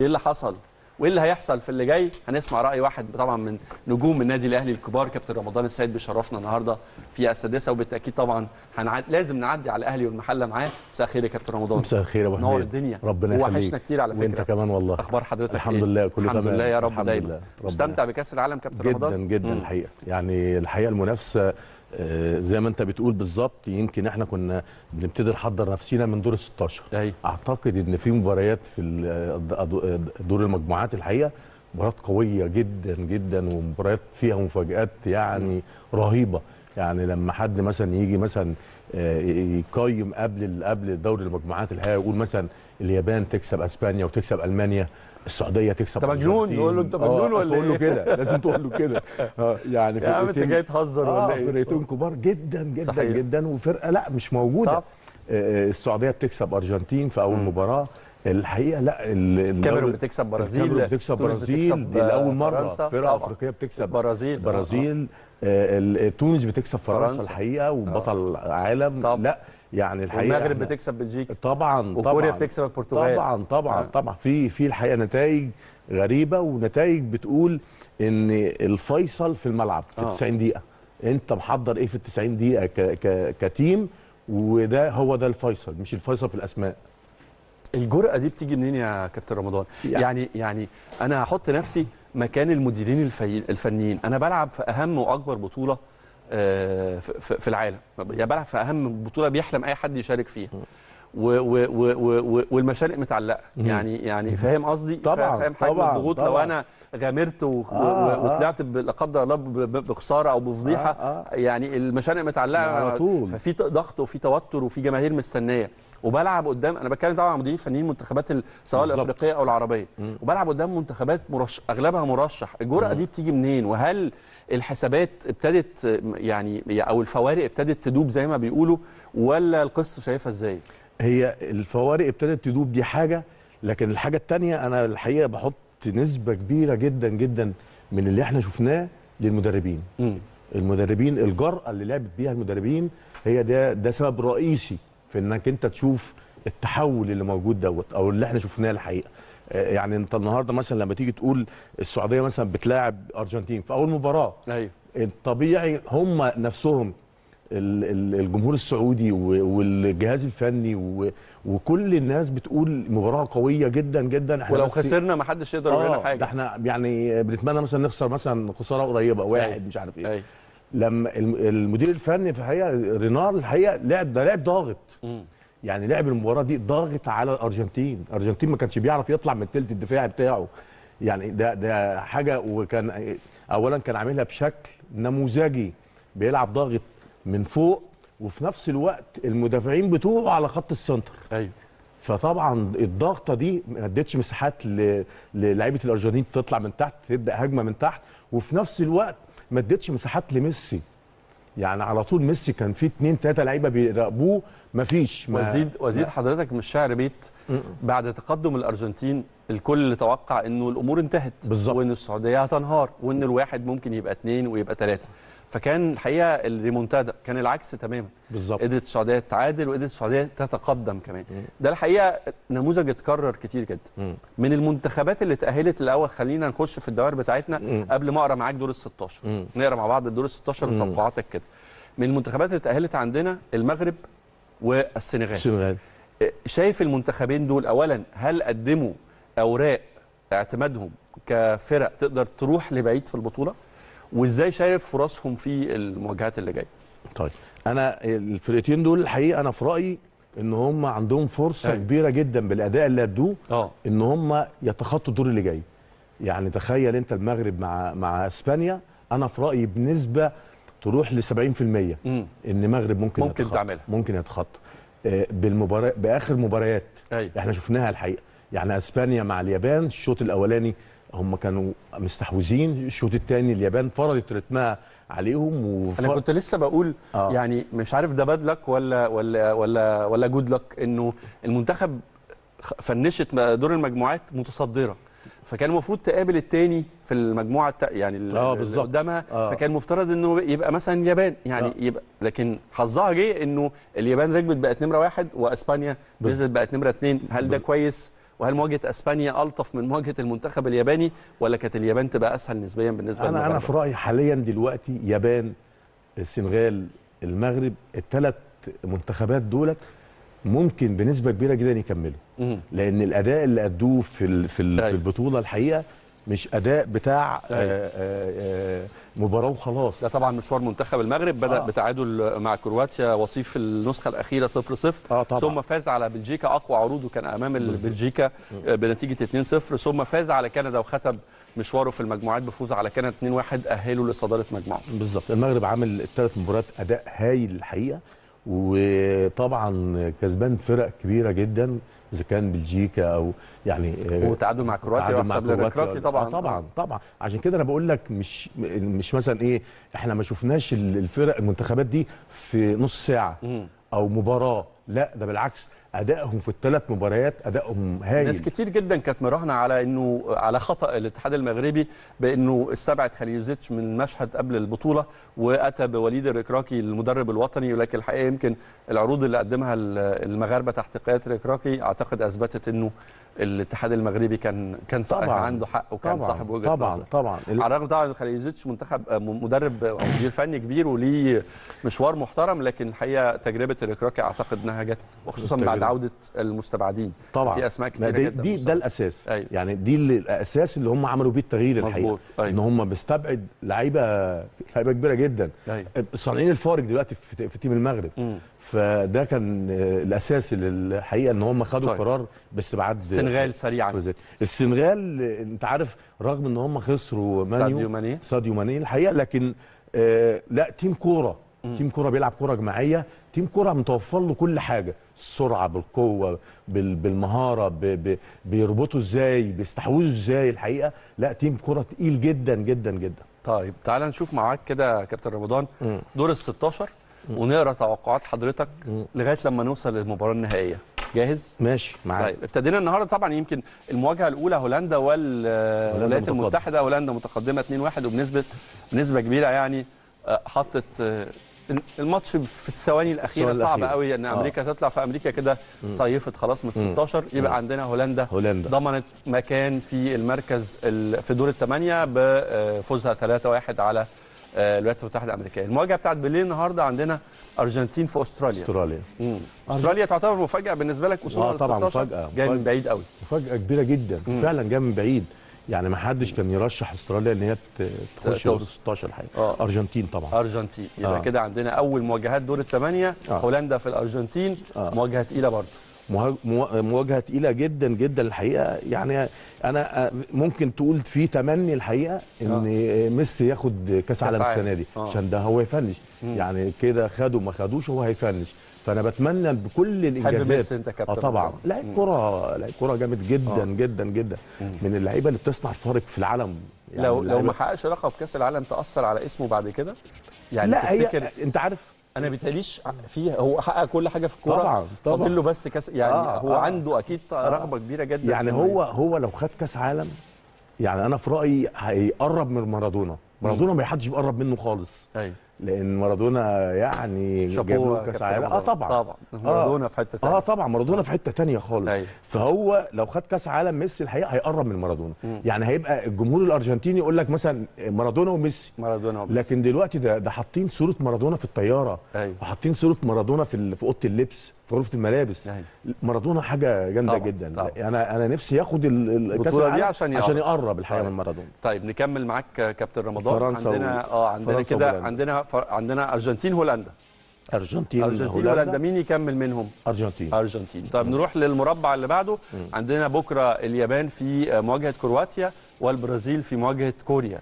ايه اللي حصل وايه اللي هيحصل في اللي جاي هنسمع راي واحد طبعا من نجوم النادي الاهلي الكبار كابتن رمضان السيد بيشرفنا النهارده في السادسه وبالتاكيد طبعا هنعد... لازم نعدي على الاهلي والمحله معاه مساء الخير يا كابتن رمضان مساء الخير يا ابو نور الدنيا ربنا يخليك وحشنا كتير على فكره وانت كمان والله اخبار حضرتك الحمد إيه؟ لله كل تمام الحمد لله يا رب دايما مستمتع بكاس العالم كابتن جداً رمضان جدا جدا الحقيقه يعني الحقيقه المنافسه آه، زي ما انت بتقول بالظبط يمكن احنا كنا بنبتدي نحضر نفسينا من دور ال 16 ايوه اعتقد ان في مباريات في دور المجموعات الحقيقه مباريات قويه جدا جدا ومباريات فيها مفاجات يعني م. رهيبه يعني لما حد مثلا يجي مثلا آه، يقيم قبل قبل دوري المجموعات الحقيقه يقول مثلا اليابان تكسب اسبانيا وتكسب المانيا السعوديه تكسب طب مجنون يقول له انت آه، مجنون ولا ايه؟ تقول له كده لازم تقول له كده اه يعني يا عم انت جاي تهزر ولا آه، ايه؟ فرقتين كبار جدا جدا صحيح. جدا وفرقه لا مش موجوده طب. آه، السعوديه بتكسب ارجنتين في اول م. مباراه الحقيقه لا الكاميرون بتكسب برازيل الكاميرون بتكسب برازيل دي لاول مره فرقه افريقيه بتكسب برازيل برازيل تونس بتكسب فرنسا الحقيقه وبطل عالم لا يعني الحقيقه المغرب بتكسب بلجيكا طبعا وكوريا بتكسب البرتغال طبعا طبعا آه. طبعا في في الحقيقه نتائج غريبه ونتائج بتقول ان الفيصل في الملعب في آه. 90 دقيقه انت محضر ايه في ال 90 دقيقه ك ك كتيم وده هو ده الفيصل مش الفيصل في الاسماء الجرأه دي بتيجي منين يا كابتن رمضان يعني, يعني انا هحط نفسي مكان المديرين الفنيين انا بلعب في اهم واكبر بطوله آه، في العالم يا بلعب في اهم بطوله بيحلم اي حد يشارك فيها و و و و والمشارق متعلقه يعني يعني فاهم قصدي طبعا فاهم حجم الضغوط لو انا غامرت آه،, آه وطلعت لا قدر الله بخساره او بفضيحه آه آه يعني المشارق متعلقه على طول ففي ضغط وفي توتر وفي جماهير مستنيه وبلعب قدام انا بتكلم طبعا عن مديرين فنيين منتخبات سواء الافريقيه او العربيه مم. وبلعب قدام منتخبات مرشح اغلبها مرشح الجرأه دي بتيجي منين وهل الحسابات ابتدت يعني او الفوارق ابتدت تدوب زي ما بيقولوا ولا القصه شايفها ازاي هي الفوارق ابتدت تدوب دي حاجه لكن الحاجه الثانيه انا الحقيقه بحط نسبه كبيره جدا جدا من اللي احنا شفناه للمدربين مم. المدربين الجرأه اللي لعبت بيها المدربين هي ده ده سبب رئيسي في انك انت تشوف التحول اللي موجود دوت او اللي احنا شفناه الحقيقه آه، يعني انت النهارده مثلا لما تيجي تقول السعوديه مثلا بتلاعب ارجنتين في اول مباراه ايوه الطبيعي هم نفسهم الجمهور السعودي والجهاز الفني وكل الناس بتقول مباراه قويه جدا جدا احنا ولو خسرنا ما حدش يقدر يقول آه حاجه ده احنا يعني بنتمنى مثلا نخسر مثلا خساره قريبه واحد أي. أيوه. مش عارف ايه أي. أيوه. لما المدير الفني في الحقيقه رينار الحقيقه لعب ده لعب ضاغط يعني لعب المباراه دي ضاغط على الارجنتين الارجنتين ما كانش بيعرف يطلع من الثلث الدفاعي بتاعه يعني ده ده حاجه وكان اولا كان عاملها بشكل نموذجي بيلعب ضاغط من فوق وفي نفس الوقت المدافعين بتوعه على خط السنتر ايوه فطبعا الضغطه دي ما ادتش مساحات للعيبه الارجنتين تطلع من تحت تبدا هجمه من تحت وفي نفس الوقت ما اديتش مساحات لميسي يعني على طول ميسي كان في اثنين ثلاثه لعيبه بيراقبوه مفيش ما وزيد وزيد حضرتك من شعر بيت بعد تقدم الارجنتين الكل توقع انه الامور انتهت بالظبط وان السعوديه هتنهار وان الواحد ممكن يبقى اثنين ويبقى ثلاثه فكان الحقيقه الريمونتادا كان العكس تماما بالظبط قدرت السعوديه تتعادل وقدرت السعوديه تتقدم كمان مم. ده الحقيقه نموذج اتكرر كتير جدا مم. من المنتخبات اللي تاهلت الاول خلينا نخش في الدوائر بتاعتنا مم. قبل ما اقرا معاك دور ال 16 نقرا مع بعض الدور ال 16 وتوقعاتك كده من المنتخبات اللي تاهلت عندنا المغرب والسنغال السنغال آه، شايف المنتخبين دول اولا هل قدموا اوراق اعتمادهم كفرق تقدر تروح لبعيد في البطوله وازاي شايف فرصهم في المواجهات اللي جايه طيب انا الفرقتين دول الحقيقه انا في رايي ان هم عندهم فرصه أي. أيوة. كبيره جدا بالاداء اللي ادوه آه. ان هم يتخطوا الدور اللي جاي يعني تخيل انت المغرب مع مع اسبانيا انا في رايي بنسبه تروح ل 70% ان المغرب ممكن ممكن يتخط. تعملها ممكن يتخطى آه، بالمباراه باخر مباريات أيوة. احنا شفناها الحقيقه يعني اسبانيا مع اليابان الشوط الاولاني هم كانوا مستحوذين الشوط الثاني اليابان فرضت رتمها عليهم وفر... انا كنت لسه بقول آه. يعني مش عارف ده باد لك ولا ولا ولا ولا جود لك انه المنتخب فنشت دور المجموعات متصدره فكان المفروض تقابل الثاني في المجموعه الت... يعني اه بالظبط قدامها آه. فكان مفترض انه يبقى مثلا اليابان يعني آه. يبقى لكن حظها جه انه اليابان ركبت بقت نمره واحد واسبانيا نزلت بقت نمره اثنين هل ده كويس وهل مواجهه اسبانيا الطف من مواجهه المنتخب الياباني ولا كانت اليابان تبقى اسهل نسبيا بالنسبه انا انا في رايي حاليا دلوقتي يابان السنغال المغرب الثلاث منتخبات دولت ممكن بنسبه كبيره جدا يكملوا لان الاداء اللي ادوه في في أيوه. البطوله الحقيقه مش اداء بتاع آآ آه، طيب. آآ آه، آه، مباراه وخلاص ده طبعا مشوار منتخب المغرب بدا آه. بتعادل مع كرواتيا وصيف النسخه الاخيره 0-0 صفر صفر آه ثم فاز على بلجيكا اقوى عروضه كان امام بلجيكا بنتيجه 2-0 ثم فاز على كندا وختم مشواره في المجموعات بفوز على كندا 2-1 اهله لصداره مجموعه بالظبط المغرب عامل الثلاث مباريات اداء هايل الحقيقه وطبعا كسبان فرق كبيره جدا اذا كان بلجيكا او يعني آه، وتعادل مع كرواتيا وحساب كرواتيا طبعا آه، طبعا طبعا عشان كده انا بقول لك مش مش مثلا ايه احنا ما شفناش الفرق المنتخبات دي في نص ساعه او مباراه لا ده بالعكس ادائهم في الثلاث مباريات ادائهم هايل ناس كتير جدا كانت مراهنه على انه على خطا الاتحاد المغربي بانه استبعد خليوزيتش من المشهد قبل البطوله واتى بوليد الركراكي المدرب الوطني ولكن الحقيقه يمكن العروض اللي قدمها المغاربه تحت قياده الركراكي اعتقد اثبتت انه الاتحاد المغربي كان كان طبعا عنده حق وكان طبعا صاحب وجهه طبعا نظر طبعا على الرغم طبعا ان خليزيتش منتخب آه، مدرب آه، او مدير فني كبير وليه مشوار محترم لكن الحقيقه تجربه الركراكي اعتقد انها جت وخصوصا بعد عوده المستبعدين طبعا في اسماء كتير دي, دي ده الاساس أيوه. يعني دي الاساس اللي هم عملوا بيه التغيير الحقيقه أيوه. ان هم بيستبعد لعيبه لعيبه كبيره جدا أيوه. صانعين الفارق دلوقتي في, في تيم المغرب م. فده كان الاساس للحقيقه ان هم خدوا طيب. قرار باستبعاد السنغال سريعا السنغال انت عارف رغم ان هم خسروا مانيو ساديو ماني ساديو ماني الحقيقه لكن آه لا تيم كوره تيم كوره بيلعب كوره جماعيه تيم كوره متوفر له كل حاجه السرعه بالقوه بالمهاره بيربطوا ازاي بيستحوذوا ازاي الحقيقه لا تيم كوره تقيل جدا جدا جدا طيب تعال نشوف معاك كده كابتن رمضان دور ال 16 ونقرا توقعات حضرتك لغايه لما نوصل للمباراه النهائيه جاهز ماشي معاك طيب ابتدينا النهارده طبعا يمكن المواجهه الاولى هولندا والولايات المتحده هولندا متقدمه 2-1 وبنسبه بنسبه كبيره يعني آه، حطت آه، الماتش في الثواني الاخيره صعب قوي ان آه. امريكا آه. تطلع فامريكا كده صيفت خلاص من 16 يبقى عندنا هولندا, هولندا ضمنت مكان في المركز في دور الثمانيه بفوزها 3-1 على آه، الولايات المتحده الامريكيه المواجهه بتاعت بالليل النهارده عندنا ارجنتين في استراليا استراليا مم. استراليا تعتبر مفاجاه بالنسبه لك وصولها آه، طبعا مفاجاه جايه من بعيد قوي مفاجاه كبيره جدا مم. فعلا جايه من بعيد يعني ما حدش كان يرشح استراليا ان هي تخش دور 16 حاجه آه. ارجنتين طبعا ارجنتين يبقى آه. كده عندنا اول مواجهات دور الثمانيه آه. هولندا في الارجنتين آه. مواجهه ثقيله برضه مواجهه تقيله جدا جدا الحقيقه يعني انا ممكن تقول في تمني الحقيقه ان آه. ميسي ياخد كاس عالم السنه دي آه. عشان ده هو يفنش يعني كده خده ما خدوش هو هيفنش فانا بتمنى بكل الانجازات انت كابتن اه طبعا لعيب كره لعيب كره جامد جدا آه. جدا جدا مم. من اللعيبه اللي بتصنع فارق في العالم يعني لو لو ما حققش لقب كاس العالم تاثر على اسمه بعد كده يعني لا هي انت عارف انا إيه. بيتهيأليش فيه هو حقق كل حاجه في الكوره طبعا طبعا فاضل له بس كاس يعني آه هو آه عنده اكيد آه, آه. رغبه كبيره جدا يعني هو هو لو خد كاس عالم يعني انا في رايي هيقرب من مارادونا مارادونا ما حدش بيقرب منه خالص ايوه لان مارادونا يعني جاب كاس عالم اه طبعا طبعا آه. مارادونا في حته ثانيه اه طبعا مارادونا في حته ثانيه خالص أي. أيوه. فهو لو خد كاس عالم ميسي الحقيقه هيقرب من مارادونا يعني هيبقى الجمهور الارجنتيني يقول لك مثلا مارادونا وميسي مارادونا وميسي لكن دلوقتي ده ده حاطين صوره مارادونا في الطياره أيوه. وحاطين صوره مارادونا في في اوضه اللبس في غرفه الملابس يعني. مارادونا حاجه جامده جدا طبعًا. انا انا نفسي ياخد الكاس العالم عشان يقرب. عشان يقرب الحقيقه طيب. من مارادونا طيب نكمل معاك كابتن رمضان فرنسا عندنا و... اه عندنا كده عندنا فر... عندنا ارجنتين هولندا ارجنتين ارجنتين هولندا مين يكمل منهم ارجنتين ارجنتين طيب م. نروح للمربع اللي بعده م. عندنا بكره اليابان في آه، مواجهه كرواتيا والبرازيل في مواجهه كوريا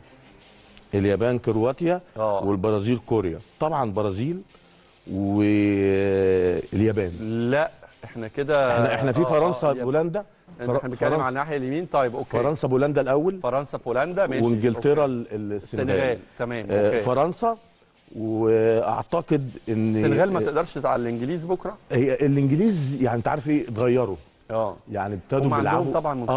اليابان كرواتيا أوه. والبرازيل كوريا طبعا برازيل واليابان لا احنا كده احنا احنا في آه، فرنسا آه بولندا احنا بنتكلم عن الناحيه اليمين طيب اوكي فرنسا بولندا الاول فرنسا بولندا ماشي وانجلترا السنغال تمام آه، اوكي فرنسا واعتقد ان السنغال ما تقدرش على الانجليز بكره هي الانجليز يعني انت عارف ايه اتغيروا اه يعني ابتدوا بيلعبوا طبعا منتخب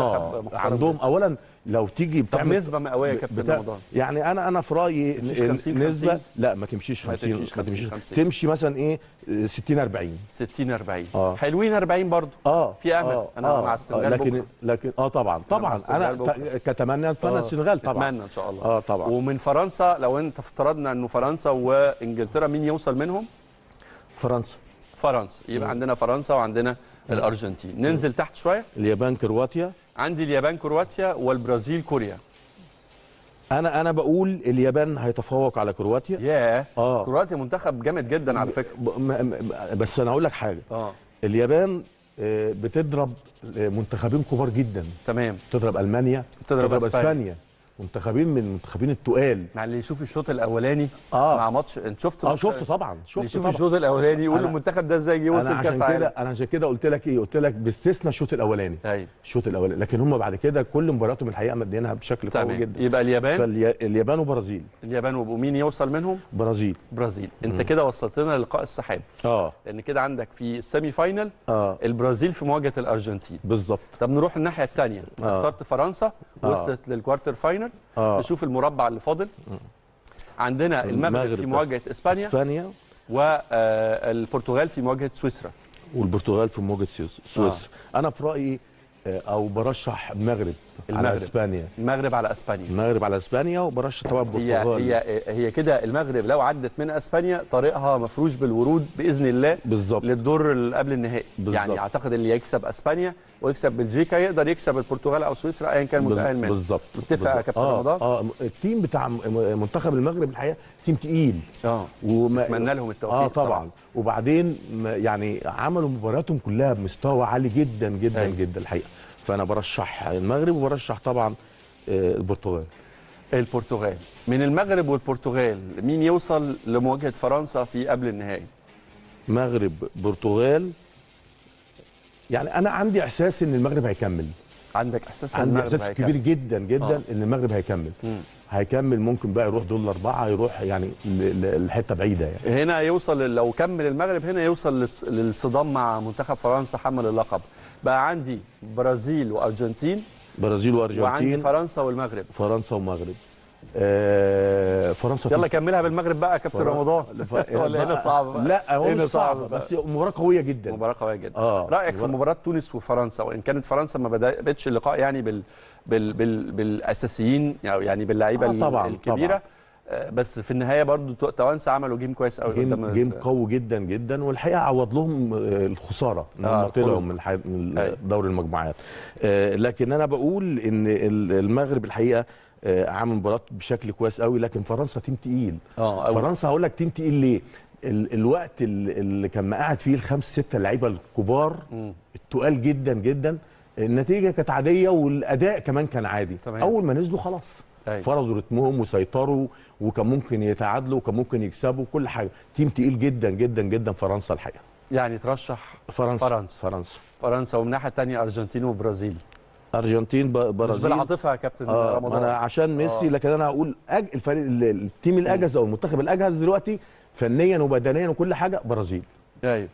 آه عندهم اولا لو تيجي بتعمل نسبه مئويه يا كابتن بتا... رمضان يعني انا انا في رايي نسبه لا ما تمشيش 50 ما تمشيش 50 تمشي مثلا ايه 60 40 60 40 آه. حلوين 40 برضه اه في امل آه. انا آه. مع السنغال آه. لكن بكرة. لكن اه طبعا طبعا انا, أنا كتمنى اتمنى آه. السنغال طبعا اتمنى ان شاء الله اه طبعا ومن فرنسا لو انت افترضنا انه فرنسا وانجلترا مين يوصل منهم فرنسا فرنسا يبقى عندنا فرنسا وعندنا آه. الارجنتين آه. ننزل تحت شويه اليابان كرواتيا عندي اليابان كرواتيا والبرازيل كوريا انا انا بقول اليابان هيتفوق على كرواتيا ياه yeah. اه كرواتيا منتخب جامد جدا على فكره ب... بس انا هقول لك حاجه اه اليابان آه، بتضرب منتخبين كبار جدا تمام تضرب المانيا تضرب, تضرب اسبانيا منتخبين من المنتخبين التقال مع اللي يشوف الشوط الاولاني آه. مع ماتش انت شفت اه شفت طبعا شفت يشوف الشوط الاولاني يقول المنتخب ده ازاي وصل كاس عالم انا عشان كده قلت لك ايه قلت لك باستثناء الشوط الاولاني ايوه الشوط الاولاني لكن هم بعد كده كل مبارياتهم الحقيقه مدينها بشكل طبعًا. قوي جدا يبقى اليابان اليابان وبرازيل اليابان ومين يوصل منهم برازيل برازيل انت كده وصلت لنا السحاب اه لان كده عندك في السيمي فاينل آه. البرازيل في مواجهه الارجنتين بالظبط طب نروح الناحيه الثانيه آه. اخترت فرنسا آه. وصلت للكوارتر فاينل المغرب آه. نشوف المربع اللي فاضل عندنا المغرب, المغرب في مواجهه اسبانيا اسبانيا والبرتغال آه، في مواجهه سويسرا والبرتغال في مواجهه آه. سويسرا آه. انا في رايي آه، او برشح المغرب المغرب على اسبانيا المغرب على اسبانيا المغرب على اسبانيا وبرشه طبعا هي هي, هي كده المغرب لو عدت من اسبانيا طريقها مفروش بالورود باذن الله بالظبط للدور اللي قبل النهائي يعني اعتقد اللي يكسب اسبانيا ويكسب بلجيكا يقدر يكسب البرتغال او سويسرا ايا كان متاهل منه بالظبط متفق يا كابتن آه رمضان اه التيم بتاع منتخب المغرب الحقيقه تيم تقيل اه اتمنى لهم التوفيق اه طبعا, طبعا. وبعدين يعني عملوا مباراتهم كلها بمستوى عالي جدا جدا هي. أيوه. جدا الحقيقه فانا برشح المغرب وبرشح طبعا آه، البرتغال البرتغال من المغرب والبرتغال مين يوصل لمواجهه فرنسا في قبل النهائي مغرب برتغال يعني انا عندي احساس ان المغرب هيكمل عندك احساس عندي احساس هيكمل. كبير جدا جدا آه. ان المغرب هيكمل م. هيكمل ممكن بقى يروح دول اربعه يروح يعني لحته بعيده يعني هنا يوصل لو كمل المغرب هنا يوصل للصدام مع منتخب فرنسا حمل اللقب بقى عندي برازيل وارجنتين برازيل وارجنتين وعندي فرنسا والمغرب فرنسا والمغرب ااا آه، فرنسا يلا كملها بالمغرب بقى يا كابتن رمضان ولا هنا صعبه لا هو هنا صعب بس مباراه قويه جدا مباراه قويه جدا آه. رايك مبارك. في مباراه تونس وفرنسا وان كانت فرنسا ما بداتش اللقاء يعني بال... بال... بال... بالاساسيين يعني باللعيبه آه طبعًا الكبيره طبعًا. بس في النهايه برضو توانسه عملوا جيم كويس قوي جيم, جيم قوي جدا جدا والحقيقه عوض لهم آه، الخساره آه طلعوا من, دوري المجموعات آه، لكن انا بقول ان المغرب الحقيقه آه، عامل مباراه بشكل كويس قوي لكن فرنسا تيم تقيل آه فرنسا هقول لك تيم تقيل ليه ال... الوقت اللي كان مقعد فيه الخمس ستة لعيبه الكبار التقال جدا جدا النتيجه كانت عاديه والاداء كمان كان عادي طبعا. اول ما نزلوا خلاص أيوة. فرضوا رتمهم وسيطروا وكان ممكن يتعادلوا وكان ممكن يكسبوا كل حاجه تيم تقيل جدا جدا جدا فرنسا الحقيقه يعني ترشح فرنسا فرنسا فرنسا, فرنسا ومن ناحيه ثانيه ارجنتين وبرازيل ارجنتين برازيل مش بالعاطفه يا كابتن آه رمضان انا عشان ميسي آه. لكن انا هقول أج... الفريق التيم الاجهز او المنتخب الاجهز دلوقتي فنيا وبدنيا وكل حاجه برازيل ايوه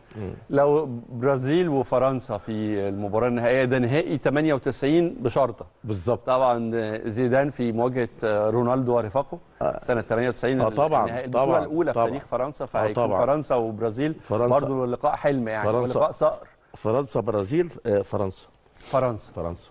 لو برازيل وفرنسا في المباراه النهائيه ده نهائي 98 بشرطه بالظبط طبعا زيدان في مواجهه رونالدو ورفاقه آه. سنه 98 اه طبعا طبعا الاولى طبعًا في تاريخ فرنسا آه، فهيكون آه فرنسا وبرازيل فرنسا برضه اللقاء حلم يعني فرنسا لقاء صقر فرنسا برازيل آه، فرنسا فرنسا فرنسا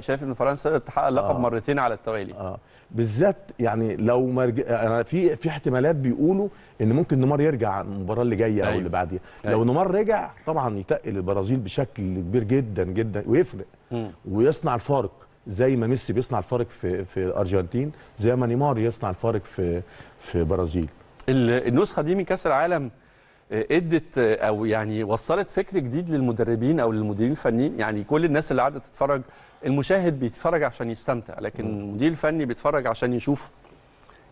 شايف ان فرنسا تحقق لقب آه. مرتين على التوالي اه بالذات يعني لو مرج... في في احتمالات بيقولوا ان ممكن نيمار يرجع المباراه اللي جايه أيوة. او اللي أيوه. بعديها أيوة. لو نيمار رجع طبعا يتقل البرازيل بشكل كبير جدا جدا ويفرق م. ويصنع الفارق زي ما ميسي بيصنع الفارق في في الارجنتين زي ما نيمار يصنع الفارق في في برازيل النسخه دي من كاس العالم ادت آه، او يعني وصلت فكر جديد للمدربين او للمديرين الفنيين يعني كل الناس اللي قاعده تتفرج المشاهد بيتفرج عشان يستمتع لكن المدير الفني بيتفرج عشان يشوف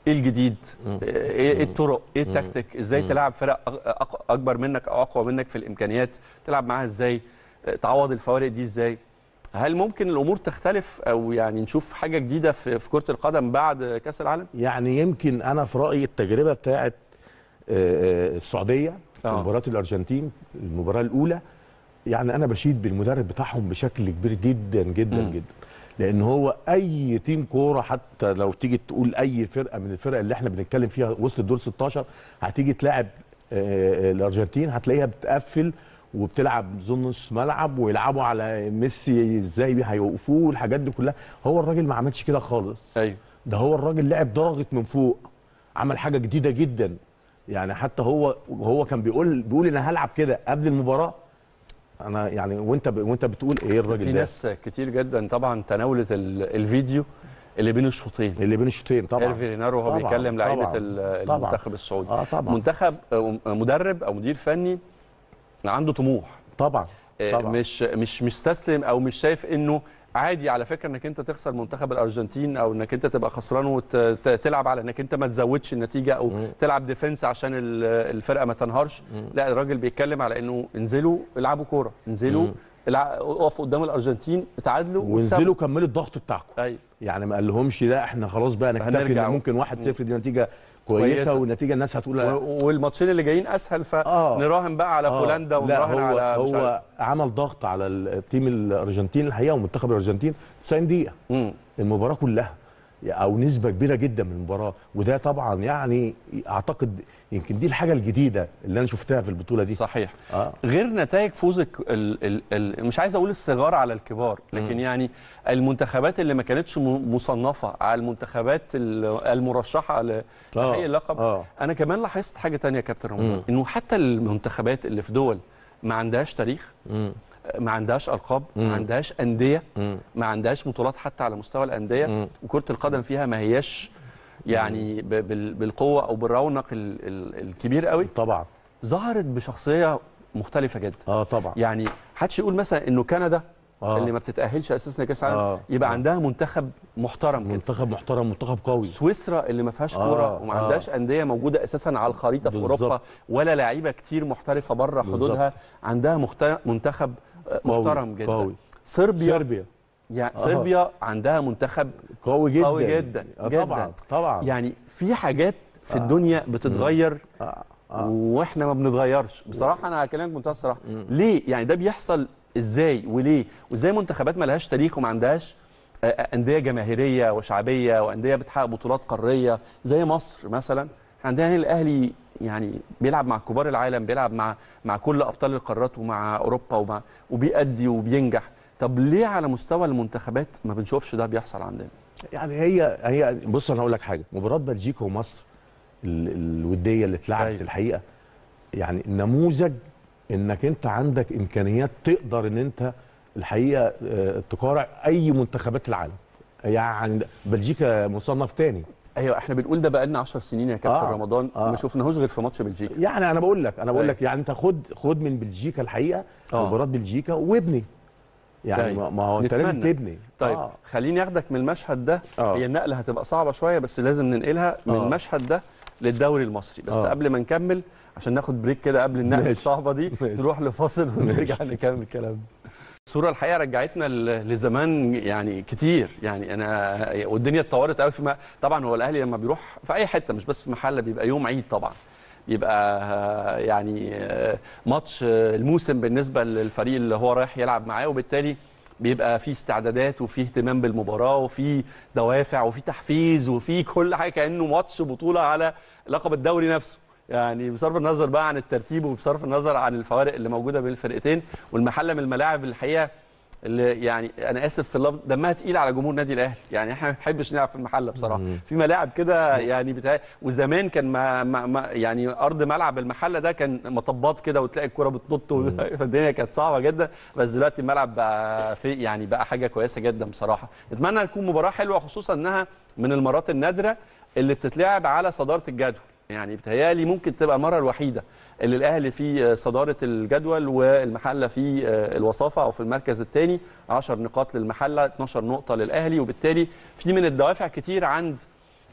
ايه الجديد آه، ايه الطرق ايه التكتيك ازاي تلعب فرق اكبر منك او اقوى منك في الامكانيات تلعب معاها ازاي آه، تعوض الفوارق دي ازاي هل ممكن الامور تختلف او يعني نشوف حاجه جديده في كره القدم بعد كاس العالم يعني يمكن انا في رايي التجربه بتاعه آه، آه، السعوديه في آه. مباراه الارجنتين المباراه الاولى يعني انا بشيد بالمدرب بتاعهم بشكل كبير جدا جدا م. جدا لان هو اي تيم كوره حتى لو تيجي تقول اي فرقه من الفرق اللي احنا بنتكلم فيها وسط الدور 16 هتيجي تلاعب الارجنتين هتلاقيها بتقفل وبتلعب زون نص ملعب ويلعبوا على ميسي ازاي هيوقفوه والحاجات دي كلها هو الراجل ما عملش كده خالص ايوه ده هو الراجل لعب ضاغط من فوق عمل حاجه جديده جدا يعني حتى هو هو كان بيقول بيقول انا هلعب كده قبل المباراه انا يعني وانت ب... وانت بتقول ايه الراجل ده في ناس كتير جدا طبعا تناولت الفيديو اللي بين الشوطين اللي بين الشوطين طبعا ايرفي رينار وهو بيكلم لعيبه المنتخب السعودي آه طبعا منتخب آه، مدرب او مدير فني عنده طموح طبعا, آه، طبعا. مش مش مستسلم او مش شايف انه عادي على فكره انك انت تخسر منتخب الارجنتين او انك انت تبقى خسران وتلعب على انك انت ما تزودش النتيجه او مم. تلعب ديفنس عشان الفرقه ما تنهارش مم. لا الراجل بيتكلم على انه انزلوا العبوا كوره انزلوا اقفوا قدام الارجنتين اتعادلوا وانزلوا كملوا الضغط بتاعكم أيوة. يعني ما قالهمش لا احنا خلاص بقى نكتفي ممكن 1-0 دي نتيجه كويسه, والنتيجه الناس هتقول والماتشين اللي جايين اسهل فنراهن آه. بقى على آه. بولندا ونراهن على مش هو عارف. عمل ضغط على التيم الارجنتين الحقيقه ومنتخب الارجنتين 90 دقيقه المباراه كلها او نسبه كبيره جدا من المباراه وده طبعا يعني اعتقد يمكن دي الحاجه الجديده اللي انا شفتها في البطوله دي صحيح آه. غير نتائج فوز مش عايز اقول الصغار على الكبار لكن م. يعني المنتخبات اللي ما كانتش مصنفه على المنتخبات المرشحه لتحقيق آه. اللقب آه. انا كمان لاحظت حاجه ثانيه يا كابتن رمضان انه حتى المنتخبات اللي في دول ما عندهاش تاريخ م. ما عندهاش القاب ما عندهاش انديه ما عندهاش بطولات حتى على مستوى الانديه وكره القدم فيها ما هياش يعني بالقوه او بالرونق الكبير قوي طبعا ظهرت بشخصيه مختلفه جدا اه طبعا يعني حدش يقول مثلا انه كندا آه. اللي ما بتتاهلش اساسا لكاس العالم آه. يبقى آه. عندها منتخب محترم كده منتخب محترم منتخب قوي سويسرا اللي ما فيهاش آه. كوره وما عندهاش آه. انديه موجوده اساسا على الخريطه بالزبط. في اوروبا ولا لعيبه كتير محترفه بره حدودها عندها منتخب محترم جدا قوي صربيا صربيا يعني أه. صربيا عندها منتخب قوي جدا قوي جدا, آه، جداً. طبعا طبعا يعني في حاجات في آه. الدنيا بتتغير آه. آه. واحنا ما بنتغيرش بصراحه انا هكلمك بمنتهى الصراحه ليه يعني ده بيحصل ازاي وليه وازاي منتخبات ما لهاش تاريخ وما عندهاش آه، آه، انديه جماهيريه وشعبيه وانديه بتحقق بطولات قاريه زي مصر مثلا عندنا هنا الاهلي يعني بيلعب مع كبار العالم بيلعب مع مع كل ابطال القارات ومع اوروبا ومع وبيأدي وبينجح طب ليه على مستوى المنتخبات ما بنشوفش ده بيحصل عندنا يعني هي هي بص انا هقول لك حاجه مباراه بلجيكا ومصر الوديه اللي اتلعبت أيوه. الحقيقه يعني نموذج انك انت عندك امكانيات تقدر ان انت الحقيقه آه، تقارع اي منتخبات العالم يعني بلجيكا مصنف تاني ايوه احنا بنقول ده بقالنا 10 سنين يا كابتن آه رمضان آه ما شفناهوش غير في ماتش بلجيكا يعني انا بقول لك انا بقول أيوة. لك يعني انت خد خد من بلجيكا الحقيقه آه. مباراه بلجيكا وابني يعني طيب. ما هو انت لازم تبني طيب آه. خليني اخدك من المشهد ده آه. هي النقله هتبقى صعبه شويه بس لازم ننقلها من آه. المشهد ده للدوري المصري بس آه. قبل ما نكمل عشان ناخد بريك كده قبل النقله الصعبه دي ماشي. نروح لفاصل ونرجع نكمل الكلام الصوره الحقيقه رجعتنا لزمان يعني كتير يعني انا والدنيا اتطورت قوي فيما طبعا هو الاهلي لما بيروح في اي حته مش بس في محله بيبقى يوم عيد طبعا يبقى يعني ماتش الموسم بالنسبه للفريق اللي هو رايح يلعب معاه وبالتالي بيبقى في استعدادات وفي اهتمام بالمباراه وفي دوافع وفي تحفيز وفي كل حاجه كانه ماتش بطوله على لقب الدوري نفسه يعني بصرف النظر بقى عن الترتيب وبصرف النظر عن الفوارق اللي موجوده بين الفرقتين والمحله من الملاعب الحقيقه اللي يعني انا اسف في اللفظ دمها تقيل على جمهور نادي الاهلي يعني احنا ما بنحبش نلعب في المحله بصراحه في ملاعب كده يعني بتاع وزمان كان ما ما يعني ارض ملعب المحله ده كان مطبات كده وتلاقي الكوره بتنط والدنيا كانت صعبه جدا بس دلوقتي الملعب بقى في يعني بقى حاجه كويسه جدا بصراحه اتمنى تكون مباراه حلوه خصوصا انها من المرات النادره اللي بتتلعب على صداره الجدول يعني بتهيالي ممكن تبقى المره الوحيده اللي الاهلي في آه، صداره الجدول والمحله في آه، الوصافه او في المركز الثاني 10 نقاط للمحله 12 نقطه للاهلي وبالتالي في من الدوافع كتير عند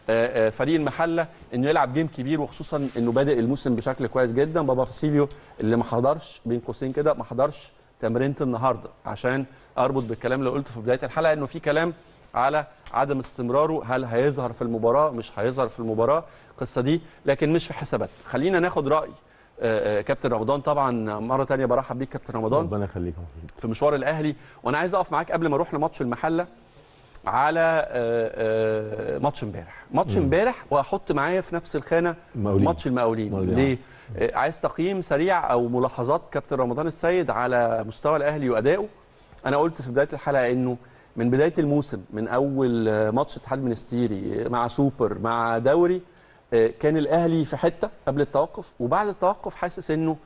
آه، فريق المحله انه يلعب جيم كبير وخصوصا انه بادئ الموسم بشكل كويس جدا بابا فاسيليو اللي ما حضرش بين قوسين كده ما حضرش تمرينه النهارده عشان اربط بالكلام اللي قلته في بدايه الحلقه انه في كلام على عدم استمراره هل هيظهر في المباراه مش هيظهر في المباراه القصه دي لكن مش في حسابات خلينا ناخد راي آه، آه، كابتن رمضان طبعا مره ثانيه برحب بيك كابتن رمضان ربنا يخليك في مشوار الاهلي وانا عايز اقف معاك قبل ما اروح لماتش المحله على آه، ماتش امبارح ماتش امبارح واحط معايا في نفس الخانه مقاولين. ماتش المقاولين ليه عايز تقييم سريع او ملاحظات كابتن رمضان السيد على مستوى الاهلي وادائه انا قلت في بدايه الحلقه انه من بدايه الموسم من اول ماتش اتحاد منستيري مع سوبر مع دوري آه، كان الاهلي في حته قبل التوقف وبعد التوقف حاسس انه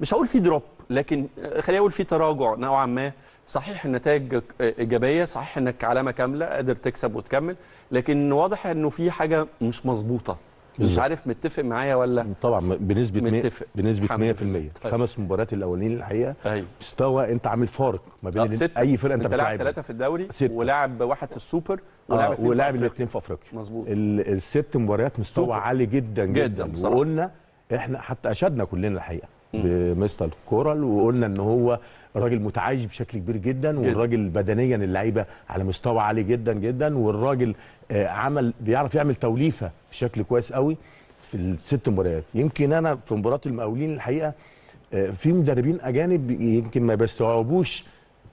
مش هقول في دروب لكن آه، خليني اقول في تراجع نوعا ما صحيح النتائج ايجابيه صحيح انك علامه كامله قادر تكسب وتكمل لكن واضح انه في حاجه مش مظبوطه مش عارف متفق معايا ولا طبعا بنسبه متفق. بنسبه 100% طيب. خمس مباريات الاولانيين الحقيقه أيوه. مستوى انت عامل فارق ما بين اي فرقه انت, انت بتلعب ثلاثه في الدوري ستة. ولاعب واحد في السوبر آه، ولاعب الاثنين في افريقيا مظبوط الست مباريات مستوى عالي جدا جدا, جداً وقلنا احنا حتى اشدنا كلنا الحقيقه بمستر كورال وقلنا ان هو راجل متعايش بشكل كبير جدا والراجل بدنيا اللعيبه على مستوى عالي جدا جدا والراجل آه، عمل بيعرف يعمل توليفه بشكل كويس قوي في الست مباريات يمكن انا في مباراه المقاولين الحقيقه آه، في مدربين اجانب يمكن ما بيستوعبوش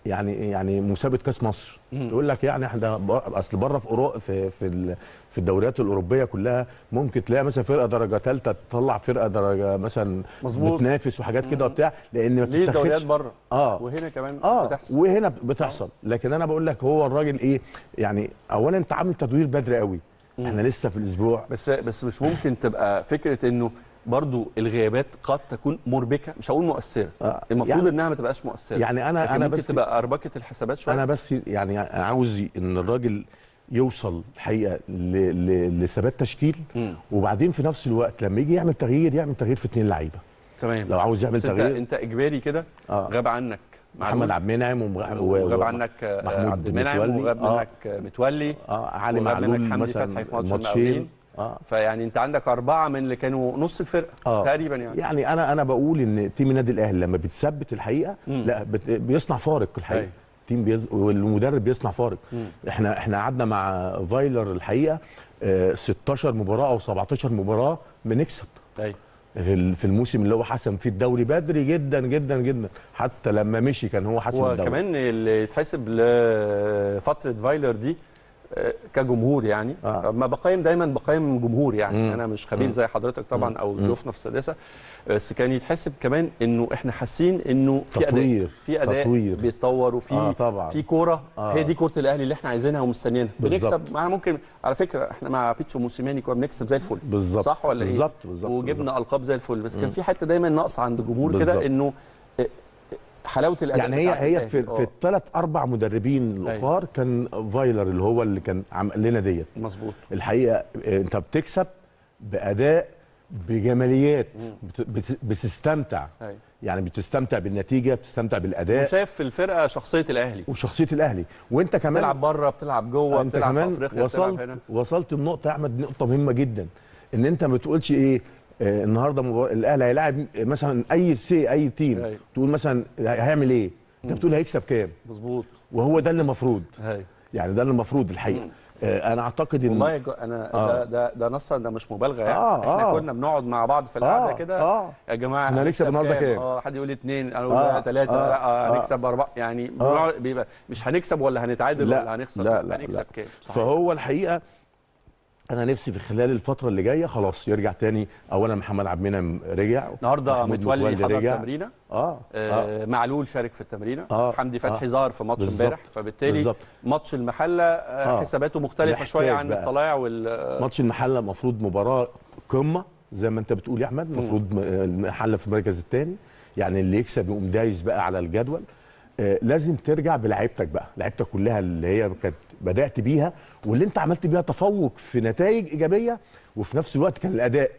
يعني يعني مسابقه كاس مصر يقول لك يعني احنا اصل بره في أورو في في في الدوريات الاوروبيه كلها ممكن تلاقي مثلا فرقه درجه ثالثه تطلع فرقه درجه مثلا مظبوط بتنافس وحاجات كده وبتاع لان ما ليه دوريات بره اه وهنا كمان آه بتحصل وهنا بتحصل لكن انا بقول لك هو الراجل ايه يعني اولا انت عامل تدوير بدري قوي احنا لسه في الاسبوع بس بس مش ممكن تبقى فكره انه برضو الغيابات قد تكون مربكه مش هقول مؤثره آه المفروض يعني انها ما تبقاش مؤثره يعني انا انا ممكن بس تبقى اربكه الحسابات شويه انا بس يعني عاوز ان الراجل يوصل الحقيقه لثبات تشكيل م. وبعدين في نفس الوقت لما يجي يعمل تغيير يعمل تغيير في اثنين لعيبه تمام لو عاوز يعمل تغيير انت, انت اجباري كده آه. غاب عنك محمد عبد المنعم وغاب عنك آه، محمود عبد المنعم وغاب عنك آه. متولي اه علي معلول مثلا ماتشين اه فيعني انت عندك اربعه من اللي كانوا نص الفرقه آه. تقريبا يعني يعني انا انا بقول ان تيم النادي الاهلي لما بتثبت الحقيقه مم. لا بت... بيصنع فارق الحقيقه أي. أيوه. تيم بيز... والمدرب بيصنع فارق مم. احنا احنا قعدنا مع فايلر الحقيقه آه 16 مباراه او 17 مباراه بنكسب ايوه في الموسم اللي هو حسم فيه الدوري بدري جدا جدا جدا حتى لما مشي كان هو حسم الدوري وكمان اللي يتحسب لفتره فايلر دي كجمهور يعني آه. ما بقيم دايما بقيم جمهور يعني مم. انا مش خبير زي حضرتك طبعا او ضيوفنا في السادسه بس كان يتحسب كمان انه احنا حاسين انه في تطوير. اداء في اداء تطوير. بيتطور وفي آه طبعا. في كوره آه. هي دي كوره الاهلي اللي احنا عايزينها ومستنيينها بنكسب مع ممكن على فكره احنا مع بيتسو موسيماني كنا بنكسب زي الفل بالظبط صح ولا ايه بالظبط وجبنا القاب زي الفل بس مم. كان في حته دايما ناقصه عند الجمهور كده انه آه، حلاوه الاداء يعني هي هي في, في آه. الثلاث اربع مدربين أيوة. الاخر كان فايلر اللي هو اللي كان عمل لنا ديت مظبوط الحقيقه آه، انت بتكسب باداء بجماليات بتستمتع أي. أيوة. يعني بتستمتع بالنتيجه بتستمتع بالاداء وشايف في الفرقه شخصيه الاهلي وشخصيه الاهلي وانت كمان بتلعب بره بتلعب جوه انت بتلعب كمان في افريقيا وصلت بتلعب هنا. وصلت النقطه يا احمد نقطه مهمه جدا ان انت ما بتقولش ايه آه، النهارده مبار... الاهلي هيلاعب مثلا اي سي اي تيم هي. تقول مثلا هيعمل ايه؟ انت بتقول هيكسب كام؟ مظبوط وهو ده اللي المفروض يعني ده اللي المفروض الحقيقه آه انا اعتقد ان والله جو... انا آه. ده ده ده نصا ده مش مبالغه يعني آه احنا آه. كنا بنقعد مع بعض في القعده آه كده آه. يا جماعه احنا هنكسب النهارده كام؟ اه حد يقول اثنين انا اقول آه ثلاثه آه،, آه آه هنكسب اربعه يعني آه بيبقى مش هنكسب ولا هنتعادل لا ولا هنخسر لا لا هنكسب كام؟ فهو الحقيقه انا نفسي في خلال الفتره اللي جايه خلاص يرجع تاني اولا محمد عبد المنعم رجع النهارده متولي, حضر رجع. تمرينه آه. آه. آه. معلول شارك في التمرينه آه. حمدي فتحي آه. في ماتش امبارح فبالتالي بالزبط. ماتش المحله آه. آه. حساباته مختلفه شويه عن الطلاع وال ماتش المحله المفروض مباراه قمه زي ما انت بتقول يا احمد المفروض آه، المحله في المركز الثاني يعني اللي يكسب يقوم دايس بقى على الجدول آه لازم ترجع بلعيبتك بقى لعيبتك كلها اللي هي كانت بدات بيها واللي انت عملت بيها تفوق في نتائج ايجابيه وفي نفس الوقت كان الاداء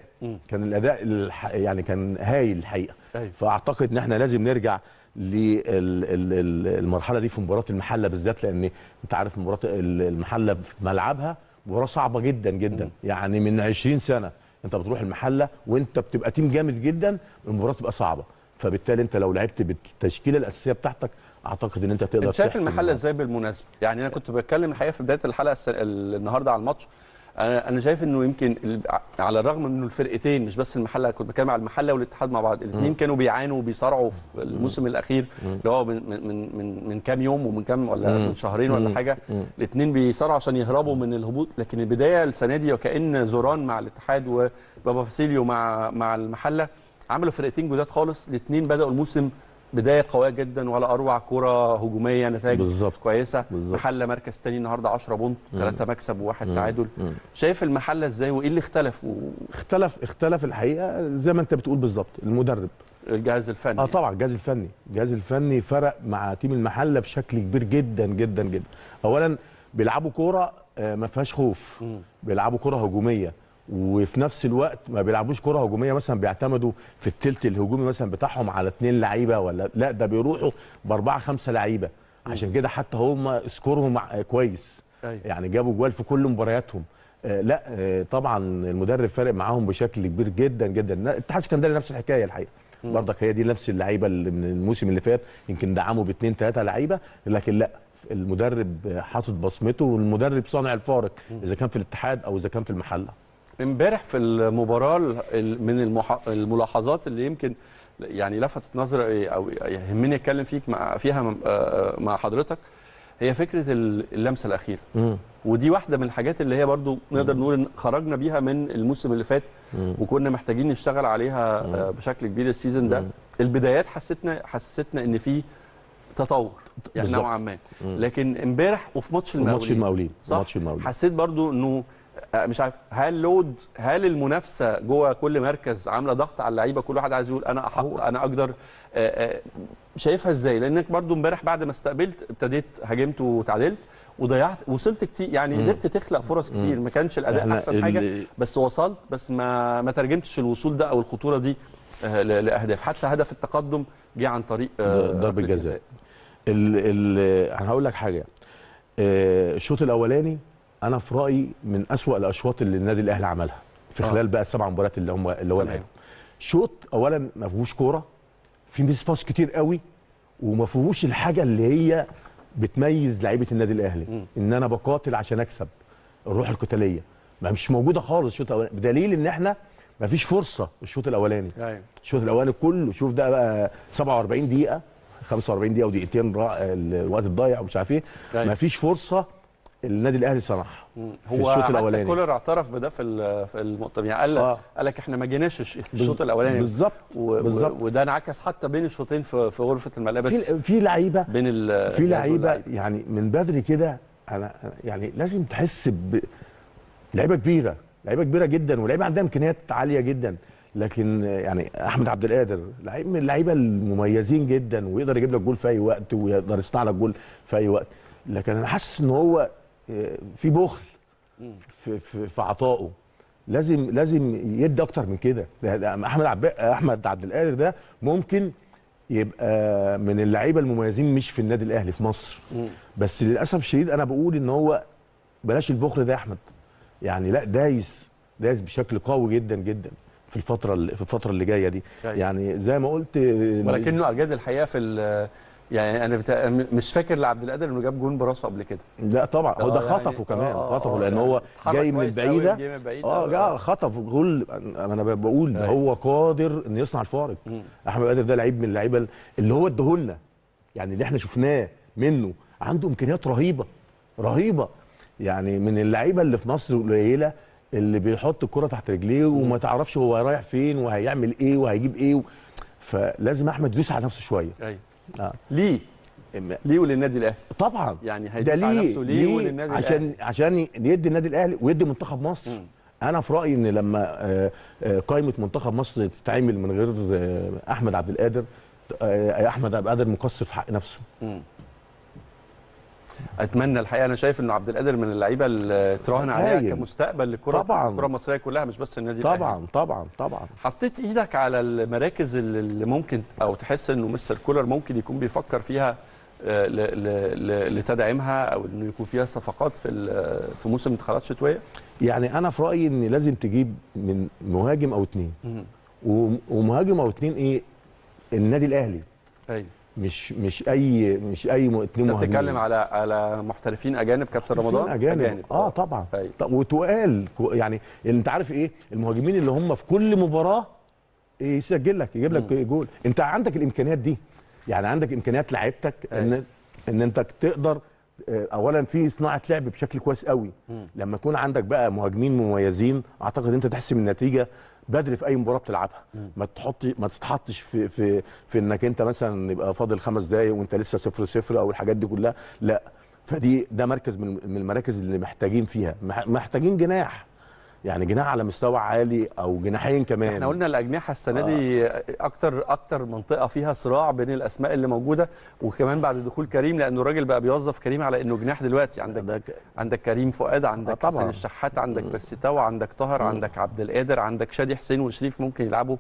كان الاداء يعني كان هايل الحقيقه أيوه. فاعتقد ان احنا لازم نرجع للمرحله دي في مباراه المحله بالذات لان انت عارف مباراه المحله في ملعبها مباراه صعبه جدا جدا يعني من 20 سنه انت بتروح المحله وانت بتبقى تيم جامد جدا المباراه تبقى صعبه فبالتالي انت لو لعبت بالتشكيله الاساسيه بتاعتك اعتقد ان انت تقدر انت شايف المحل ازاي بالمناسبه يعني انا كنت بتكلم الحقيقه في بدايه الحلقه النهارده على الماتش انا انا شايف انه يمكن على الرغم انه الفرقتين مش بس المحله كنت بتكلم على المحله والاتحاد مع بعض الاثنين كانوا بيعانوا وبيصارعوا في الموسم الاخير اللي هو من من من من كام يوم ومن كام ولا من شهرين ولا حاجه الاثنين بيصارعوا عشان يهربوا من الهبوط لكن البدايه السنه دي وكان زوران مع الاتحاد وبابا فاسيليو مع مع المحله عملوا فرقتين جداد خالص الاثنين بداوا الموسم بدايه قويه جدا ولا اروع كره هجوميه نتائج بالزبط. كويسه بالزبط. محله مركز ثاني النهارده 10 بونت 3 مكسب وواحد تعادل مم. شايف المحله ازاي وايه اللي اختلف و... اختلف اختلف الحقيقه زي ما انت بتقول بالظبط المدرب الجهاز الفني اه طبعا الجهاز الفني الجهاز الفني فرق مع تيم المحله بشكل كبير جدا جدا جدا اولا بيلعبوا كوره آه، ما فيهاش خوف بيلعبوا كره هجوميه وفي نفس الوقت ما بيلعبوش كره هجوميه مثلا بيعتمدوا في الثلث الهجومي مثلا بتاعهم على اثنين لعيبه ولا لا ده بيروحوا باربعه خمسه لعيبه عشان كده حتى هم سكورهم كويس أيوة. يعني جابوا جوال في كل مبارياتهم آه، لا آه، طبعا المدرب فارق معاهم بشكل كبير جدا جدا الاتحاد الاسكندري نفس الحكايه الحقيقه برضك هي دي نفس اللعيبه اللي من الموسم اللي فات يمكن دعموا باثنين ثلاثه لعيبه لكن لا المدرب حاطط بصمته والمدرب صانع الفارق اذا كان في الاتحاد او اذا كان في المحله امبارح في المباراه من الملاحظات اللي يمكن يعني لفتت نظري إيه او يهمني اتكلم فيك مع فيها مع آه، حضرتك هي فكره اللمسه الاخيره ودي واحده من الحاجات اللي هي برضو نقدر نقول ان خرجنا بيها من الموسم اللي فات وكنا محتاجين نشتغل عليها آه، بشكل كبير السيزون ده البدايات حسيتنا حسستنا ان في تطور يعني نوعا ما لكن امبارح وفي ماتش المقاولين ماتش المقاولين صح ماتش المقاولين حسيت برضو انه آه، مش عارف هل لود هل المنافسه جوه كل مركز عامله ضغط على اللعيبه كل واحد عايز يقول انا احق انا اقدر آه، آه، شايفها ازاي لانك برضو امبارح بعد ما استقبلت ابتديت هاجمت وتعادلت وضيعت وصلت كتير يعني قدرت تخلق فرص كتير ما كانش الاداء احسن حاجه بس وصلت بس ما ما ترجمتش الوصول ده او الخطوره دي لاهداف حتى هدف التقدم جه عن طريق ضرب الجزاء ال... ال... انا هقول لك حاجه الشوط الاولاني انا في رايي من اسوا الاشواط اللي النادي الاهلي عملها في آه. خلال بقى السبع مباريات اللي هم اللي هو لعبها شوط اولا ما فيهوش كوره في ميس باس كتير قوي وما فيهوش الحاجه اللي هي بتميز لعيبه النادي الاهلي ان انا بقاتل عشان اكسب الروح القتاليه ما مش موجوده خالص الشوط الاولاني بدليل ان احنا ما فيش فرصه الشوط الاولاني أيوة. الشوط الاولاني كله شوف ده بقى 47 دقيقه 45 دقيقه ودقيقتين الوقت الضايع ومش عارف ايه أيوة. ما فيش فرصه النادي الاهلي صراحه في الشوط الاولاني هو كولر اعترف بده في في المؤتمر يعني قال آه. قال لك احنا ما جيناش الشوط الاولاني بالظبط بالظبط وده انعكس حتى بين الشوطين في, في غرفه الملابس في في لعيبه بين في لعيبه يعني من بدري كده انا يعني لازم تحس ب لعيبه كبيره لعيبه كبيره جدا ولعيبه عندها امكانيات عاليه جدا لكن يعني احمد عبد القادر لعيب من اللعيبه المميزين جدا ويقدر يجيب لك جول في اي وقت ويقدر يصنع لك جول في اي وقت لكن انا حاسس ان هو في بخل في في, في عطائه لازم لازم يدي اكتر من كده احمد عب... احمد عبد القادر ده ممكن يبقى من اللعيبه المميزين مش في النادي الاهلي في مصر بس للاسف الشديد انا بقول ان هو بلاش البخل ده يا احمد يعني لا دايس دايس بشكل قوي جدا جدا في الفتره في الفتره اللي جايه دي يعني زي ما قلت ولكنه اجاد الحقيقه في يعني انا بتا... مش فاكر لعبد القادر انه جاب جون براسه قبل كده لا طبعا هو ده آه، يعني خطفه يعني كمان آه خطفه آه، لان يعني هو جاي من بعيده اه جاء خطف جول انا بقول ده أيوه. هو قادر انه يصنع الفارق احمد قادر ده لعيب من اللعيبه اللي هو اداهولنا يعني اللي احنا شفناه منه عنده امكانيات رهيبه رهيبه يعني من اللعيبه اللي في مصر قليله اللي بيحط الكره تحت رجليه وما تعرفش هو رايح فين وهيعمل ايه وهيجيب ايه و... فلازم احمد يدوس على نفسه شويه أيوة. آه. ليه ليه وللنادي الاهلي طبعا يعني هيدفع نفسه ليه, ليه وللنادي الاهلي عشان عشان يدي النادي الاهلي ويدي منتخب مصر م. انا في رايي ان لما آه، آه، قائمه منتخب مصر تتعمل من غير آه، احمد عبد القادر احمد عبد القادر مقصر في حق نفسه م. اتمنى الحقيقه انا شايف انه عبد القادر من اللعيبه اللي تراهن عليها كمستقبل لكره طبعا الكره المصريه كلها مش بس النادي الاهلي طبعا طبعا طبعا حطيت ايدك على المراكز اللي ممكن او تحس انه مستر كولر ممكن يكون بيفكر فيها آه، لتدعيمها او انه يكون فيها صفقات في في موسم انتقالات شتويه؟ يعني انا في رايي ان لازم تجيب من مهاجم او اثنين ومهاجم او اثنين ايه؟ النادي الاهلي ايوه مش مش اي مش اي مقاتلين مهاجمين بتتكلم على على محترفين اجانب كابتن رمضان أجانب. اجانب اه طبعا طيب. طب وتقال يعني انت عارف ايه المهاجمين اللي هم في كل مباراه يسجل لك يجيب لك جول انت عندك الامكانيات دي يعني عندك امكانيات لعيبتك أيوة. ان ان انت تقدر آه، اولا في صناعه لعب بشكل كويس قوي لما يكون عندك بقى مهاجمين مميزين اعتقد انت تحسم النتيجه بدري في اي مباراه بتلعبها ما تحط ما تتحطش في في في انك انت مثلا يبقى فاضل خمس دقائق وانت لسه صفر صفر او الحاجات دي كلها لا فدي ده مركز من المراكز اللي محتاجين فيها محتاجين جناح يعني جناح على مستوى عالي او جناحين كمان احنا قلنا الاجنحه السنه آه. دي اكتر اكتر منطقه فيها صراع بين الاسماء اللي موجوده وكمان بعد دخول كريم لانه الراجل بقى بيوظف كريم على انه جناح دلوقتي عندك ده عندك كريم فؤاد عندك آه حسين الشحات عندك بسيتاو عندك طاهر عندك عبد القادر عندك شادي حسين وشريف ممكن يلعبوا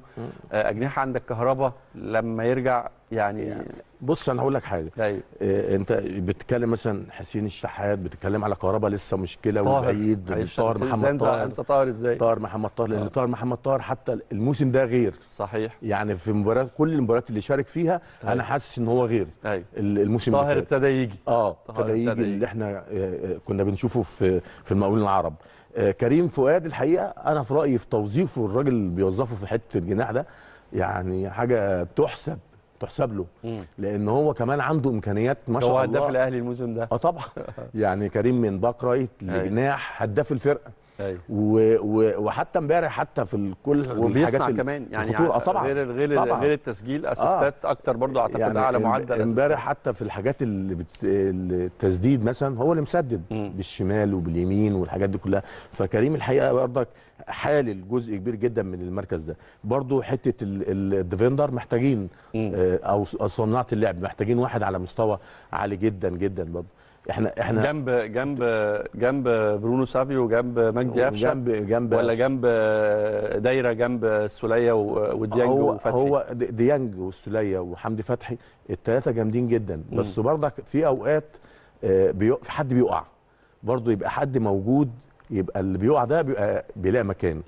آه اجنحه عندك كهربا لما يرجع يعني, يعني بص انا هقول لك حاجه أيوة. إيه انت بتتكلم مثلا حسين الشحات بتتكلم على كهرباء لسه مشكله وبعيد طاهر محمد طاهر انسى طاهر ازاي طاهر محمد طاهر لان آه. طاهر محمد طاهر حتى الموسم ده غير صحيح يعني في مباراه كل المباريات اللي شارك فيها طيب. انا حاسس ان هو غير طيب. أي. الموسم طاهر ابتدى يجي اه ابتدى يجي اللي احنا آه، آه، كنا بنشوفه في في المقاولين العرب آه كريم فؤاد الحقيقه انا في رايي في توظيفه الراجل اللي بيوظفه في حته الجناح ده يعني حاجه تحسب تحسب له لان هو كمان عنده امكانيات ما شاء الله هو هداف الاهلي الموسم ده اه طبعا يعني كريم من باك رايت أيوه. لجناح هداف الفرقه أيوة. وحتى امبارح حتى في كل وبيصنع كمان يعني آه، طبعا غير غير طبعًا. غير التسجيل اسيستات آه. اكتر برضه اعتقد يعني اعلى معدل امبارح حتى في الحاجات اللي بت... التسديد مثلا هو اللي مسدد م. بالشمال وباليمين والحاجات دي كلها فكريم الحقيقه برضك حالل جزء كبير جدا من المركز ده برضه حته الديفندر محتاجين م. آه، او صناعه اللعب محتاجين واحد على مستوى عالي جدا جدا برضه احنا احنا جنب جنب جنب برونو سافيو جنب مجدي افشه جنب جنب ولا جنب دايره جنب السوليه وديانج وفتحي هو ديانج والسوليه وحمدي فتحي الثلاثه جامدين جدا بس برضك في اوقات آه، في حد بيقع برضه يبقى حد موجود يبقى اللي بيقع ده بيبقى بيلاقي مكانه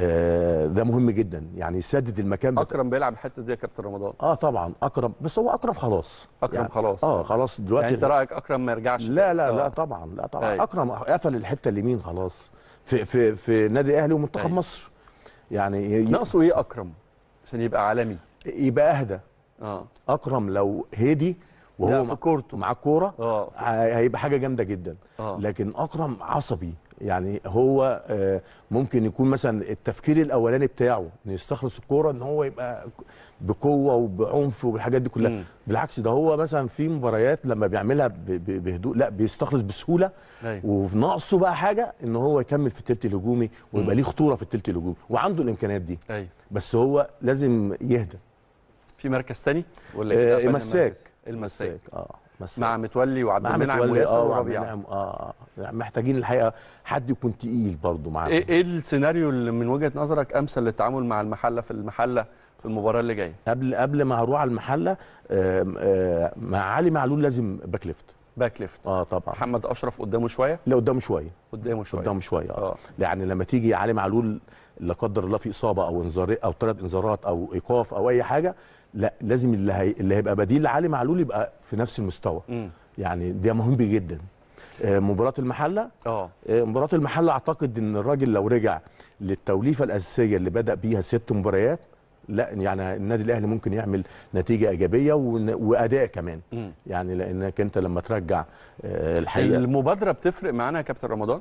آه، ده مهم جدا يعني سدد المكان بتا... اكرم بيلعب الحته دي يا كابتن رمضان اه طبعا اكرم بس هو اكرم خلاص اكرم يعني خلاص اه خلاص دلوقتي يعني انت رايك اكرم ما يرجعش لا لا آه. لا طبعا لا طبعا أي. طيب. اكرم قفل الحته اليمين خلاص في في في نادي الاهلي ومنتخب طيب. مصر يعني ناقصه ايه اكرم عشان يبقى عالمي يبقى اهدى اه اكرم لو هدي وهو في كورته مع الكوره آه. هيبقى حاجه جامده جدا آه. لكن اكرم عصبي يعني هو آه، ممكن يكون مثلا التفكير الاولاني بتاعه ان يستخلص الكوره ان هو يبقى بقوه وبعنف وبالحاجات دي كلها مم. بالعكس ده هو مثلا في مباريات لما بيعملها بهدوء لا بيستخلص بسهوله أي. أيوه. وفي بقى حاجه ان هو يكمل في الثلث الهجومي ويبقى ليه خطوره في الثلث الهجومي وعنده الامكانيات دي أي. أيوه. بس هو لازم يهدى في مركز ثاني ولا آه مساك المساك اه بس مع يعني. متولي وعبد المنعم وياسر آه، وربيع اه, آه. يعني محتاجين الحقيقه حد يكون تقيل برضه معاهم ايه ايه السيناريو اللي من وجهه نظرك امثل للتعامل مع المحله في المحله في المباراه اللي جايه قبل قبل ما هروح على المحله آه آه مع علي معلول لازم باك ليفت باك ليفت اه طبعا محمد اشرف قدامه شويه لا قدامه شويه قدامه شويه قدامه شويه اه, آه. يعني لما تيجي علي معلول لا قدر الله في اصابه او انذار او ثلاث انذارات او ايقاف او اي حاجه لا لازم اللي, هي... اللي هيبقى بديل لعلي معلول يبقى في نفس المستوى م. يعني ده مهم جدا آه، مباراه المحله آه. اه مباراه المحله اعتقد ان الراجل لو رجع للتوليفه الاساسيه اللي بدا بيها ست مباريات لا يعني النادي الاهلي ممكن يعمل نتيجه ايجابيه واداء كمان م. يعني لانك انت لما ترجع آه، الحقيقه المبادره بتفرق معانا يا كابتن رمضان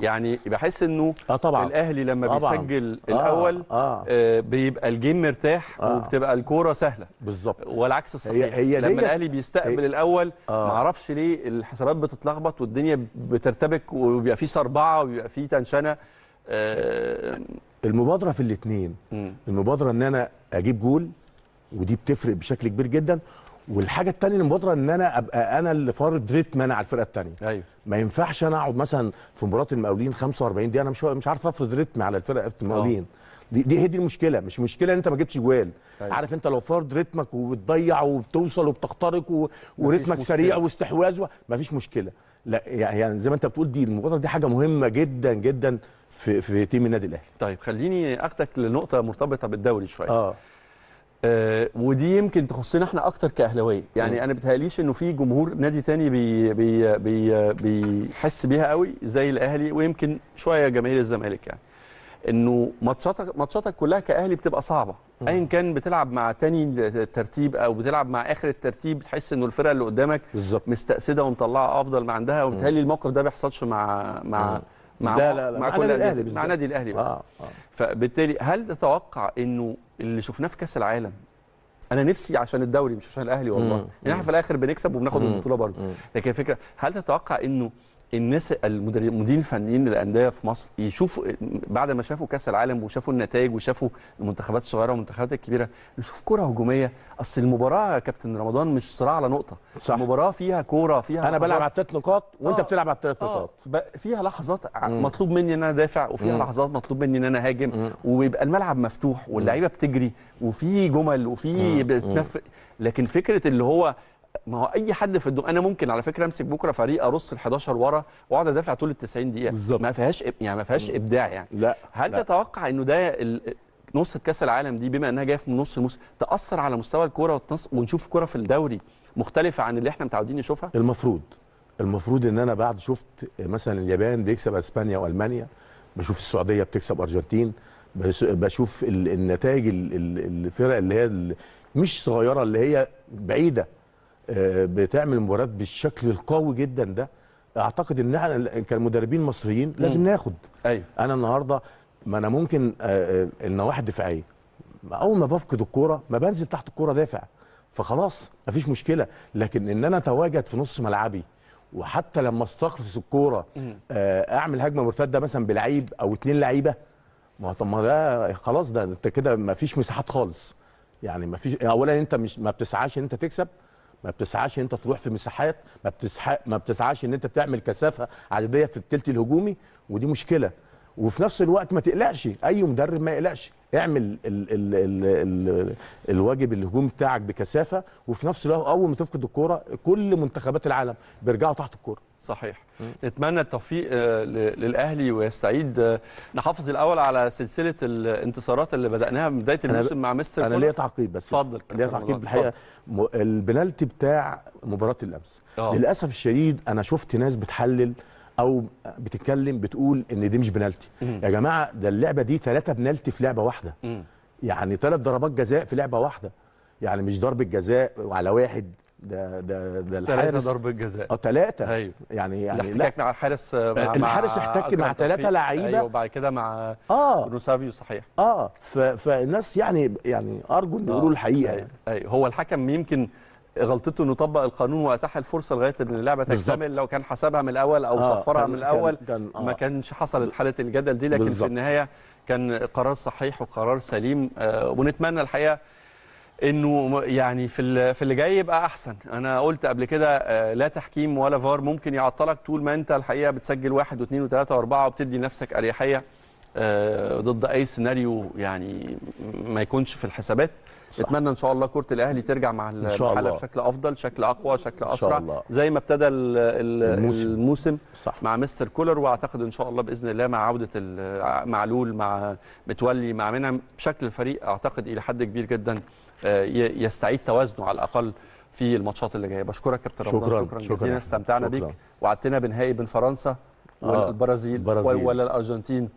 يعني بحس انه آه طبعا. الاهلي لما طبعا. بيسجل آه الاول آه. آه بيبقى الجيم مرتاح آه. وبتبقى الكوره سهله بالظبط والعكس الصحيح هي هي لما الاهلي بيستقبل هي الاول آه. معرفش ليه الحسابات بتتلخبط والدنيا بترتبك وبيبقى في سربعه وبيبقى في تنشنه آه المبادره في الاثنين المبادره ان انا اجيب جول ودي بتفرق بشكل كبير جدا والحاجه الثانيه المبادره ان انا ابقى انا اللي فارض ريتم انا على الفرقه الثانيه ايوه ما ينفعش انا اقعد مثلا في مباراه المقاولين 45 دقيقه انا مش مش عارف افرض ريتم على الفرقه في المقاولين آه. دي دي هي دي المشكله مش مشكله ان انت ما جبتش جوال أيوة. عارف انت لو فرض ريتمك وبتضيع وبتوصل وبتخترق و... سريع واستحواذ ما فيش مشكله لا يعني زي ما انت بتقول دي المبادره دي حاجه مهمه جدا جدا في في تيم النادي الاهلي طيب خليني اخدك لنقطه مرتبطه بالدوري شويه اه آه ودي يمكن تخصنا احنا اكتر كاهلاويه يعني انا بتهاليش انه في جمهور نادي تاني بي بي بي بيحس بيها قوي زي الاهلي ويمكن شويه جماهير الزمالك يعني انه ماتشاتك ماتشاتك كلها كاهلي بتبقى صعبه ايا كان بتلعب مع تاني الترتيب او بتلعب مع اخر الترتيب تحس انه الفرقه اللي قدامك بالظبط مستأسده ومطلعه افضل ما عندها وبالتالي الموقف ده ما بيحصلش مع مع مع لا لا لا مع, مع نادي الاهلي مع نادي الاهلي بس آه آه. فبالتالي هل تتوقع انه اللي شفناه في كاس العالم انا نفسي عشان الدوري مش عشان الاهلي والله يعني احنا في الاخر بنكسب وبناخد البطوله برضه لكن الفكره هل تتوقع انه الناس المدربين الفنيين للانديه في مصر يشوفوا بعد ما شافوا كاس العالم وشافوا النتائج وشافوا المنتخبات الصغيره والمنتخبات الكبيره يشوف كره هجوميه اصل المباراه يا كابتن رمضان مش صراع على نقطه صح. المباراه فيها كوره فيها انا بلعب على الثلاث نقاط وانت آه. بتلعب على الثلاث نقاط آه. فيها لحظات مطلوب مني ان انا دافع وفيها مم. لحظات مطلوب مني ان انا هاجم مم. ويبقى الملعب مفتوح واللعيبه بتجري وفي جمل وفي بتنفق لكن فكره اللي هو ما هو اي حد في الدنيا انا ممكن على فكره امسك بكره فريق ارص ال 11 ورا واقعد ادافع طول ال 90 دقيقه بالزبط. ما فيهاش يعني ما فيهاش ابداع يعني لا هل لا. تتوقع انه ده ال... كاس العالم دي بما انها جايه في نص الموسم تاثر على مستوى الكوره والتنص... ونشوف كوره في الدوري مختلفه عن اللي احنا متعودين نشوفها المفروض المفروض ان انا بعد شفت مثلا اليابان بيكسب اسبانيا والمانيا بشوف السعوديه بتكسب ارجنتين بشوف النتائج الفرق اللي هي مش صغيره اللي هي بعيده بتعمل مباريات بالشكل القوي جدا ده اعتقد ان احنا كمدربين مصريين لازم ناخد أيوة. انا النهارده ما انا ممكن النواحي آه، آه، الدفاعيه اول ما بفقد الكوره ما بنزل تحت الكوره دافع فخلاص مفيش مشكله لكن ان انا اتواجد في نص ملعبي وحتى لما استخلص الكوره آه، اعمل هجمه مرتده مثلا بلعيب او اتنين لعيبه ما طب ما ده خلاص ده انت كده مفيش مساحات خالص يعني مفيش اولا انت مش ما بتسعاش ان انت تكسب ما بتسعاش ان انت تروح في مساحات ما بتسعاش ان انت تعمل كثافه عدديه في الثلث الهجومي ودي مشكله وفي نفس الوقت ما تقلقش اي مدرب ما يقلقش اعمل الـ الـ الـ الـ الواجب الهجوم بتاعك بكثافه وفي نفس الوقت اول ما تفقد الكوره كل منتخبات العالم بيرجعوا تحت الكوره صحيح نتمنى التوفيق آه، للاهلي ويستعيد آه، نحافظ الاول على سلسله الانتصارات اللي بداناها من بدايه الموسم مع مستر انا ليا تعقيب بس اتفضل ليا تعقيب الحقيقه البنالتي بتاع مباراه الامس آه. للاسف الشديد انا شفت ناس بتحلل او بتتكلم بتقول ان دي مش بنالتي يا جماعه ده اللعبه دي ثلاثه بنالتي في لعبه واحده يعني ثلاث ضربات جزاء في لعبه واحده يعني مش ضربه جزاء وعلى واحد ده ده ده الحارس ثلاثه ضربه جزاء اه ثلاثه ايوه يعني يعني لا مع الحارس مع آه، الحارس احتك مع ثلاثه لعيبه ايوه وبعد كده مع اه نوسافيو صحيح اه فالناس يعني يعني ارجو ان يقولوا الحقيقه أيوه. يعني. ايوه هو الحكم يمكن غلطته انه طبق القانون واتاح الفرصه لغايه ان اللعبه تكتمل لو كان حسبها من الاول او آه صفرها كان من الاول كان آه ما كانش حصلت حاله الجدل دي لكن في النهايه كان قرار صحيح وقرار سليم آه ونتمنى الحقيقه انه يعني في في اللي جاي يبقى احسن انا قلت قبل كده آه، لا تحكيم ولا فار ممكن يعطلك طول ما انت الحقيقه بتسجل واحد واثنين وثلاثه واربعه وبتدي نفسك اريحيه آه، ضد اي سيناريو يعني ما يكونش في الحسابات اتمنى ان شاء الله كره الاهلي ترجع مع الحاله بشكل افضل شكل اقوى شكل اسرع زي ما ابتدى الموسم, الموسم صح. مع مستر كولر واعتقد ان شاء الله باذن الله مع عوده معلول مع متولي مع منعم شكل الفريق اعتقد الى حد كبير جدا آه، يستعيد توازنه على الاقل في الماتشات اللي جايه بشكرك كابتن رمضان شكرا شكرا, شكرا جزيلا استمتعنا بك بيك وعدتنا بنهائي بين فرنسا آه. والبرازيل ولا الارجنتين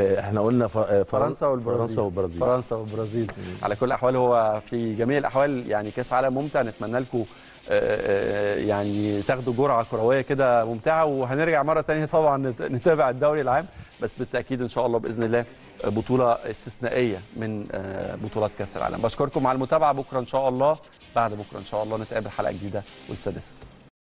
احنا قلنا آه، فرنسا والبرازيل فرنسا والبرازيل فرنسا والبرازيل على كل الاحوال هو في جميع الاحوال يعني كاس عالم ممتع نتمنى لكم آه، آه، يعني تاخدوا جرعه كرويه كده ممتعه وهنرجع مره ثانيه طبعا نتابع الدوري العام بس بالتاكيد ان شاء الله باذن الله بطوله استثنائيه من بطولات كاس العالم بشكركم على المتابعه بكره ان شاء الله بعد بكره ان شاء الله نتقابل حلقه جديده والسادسه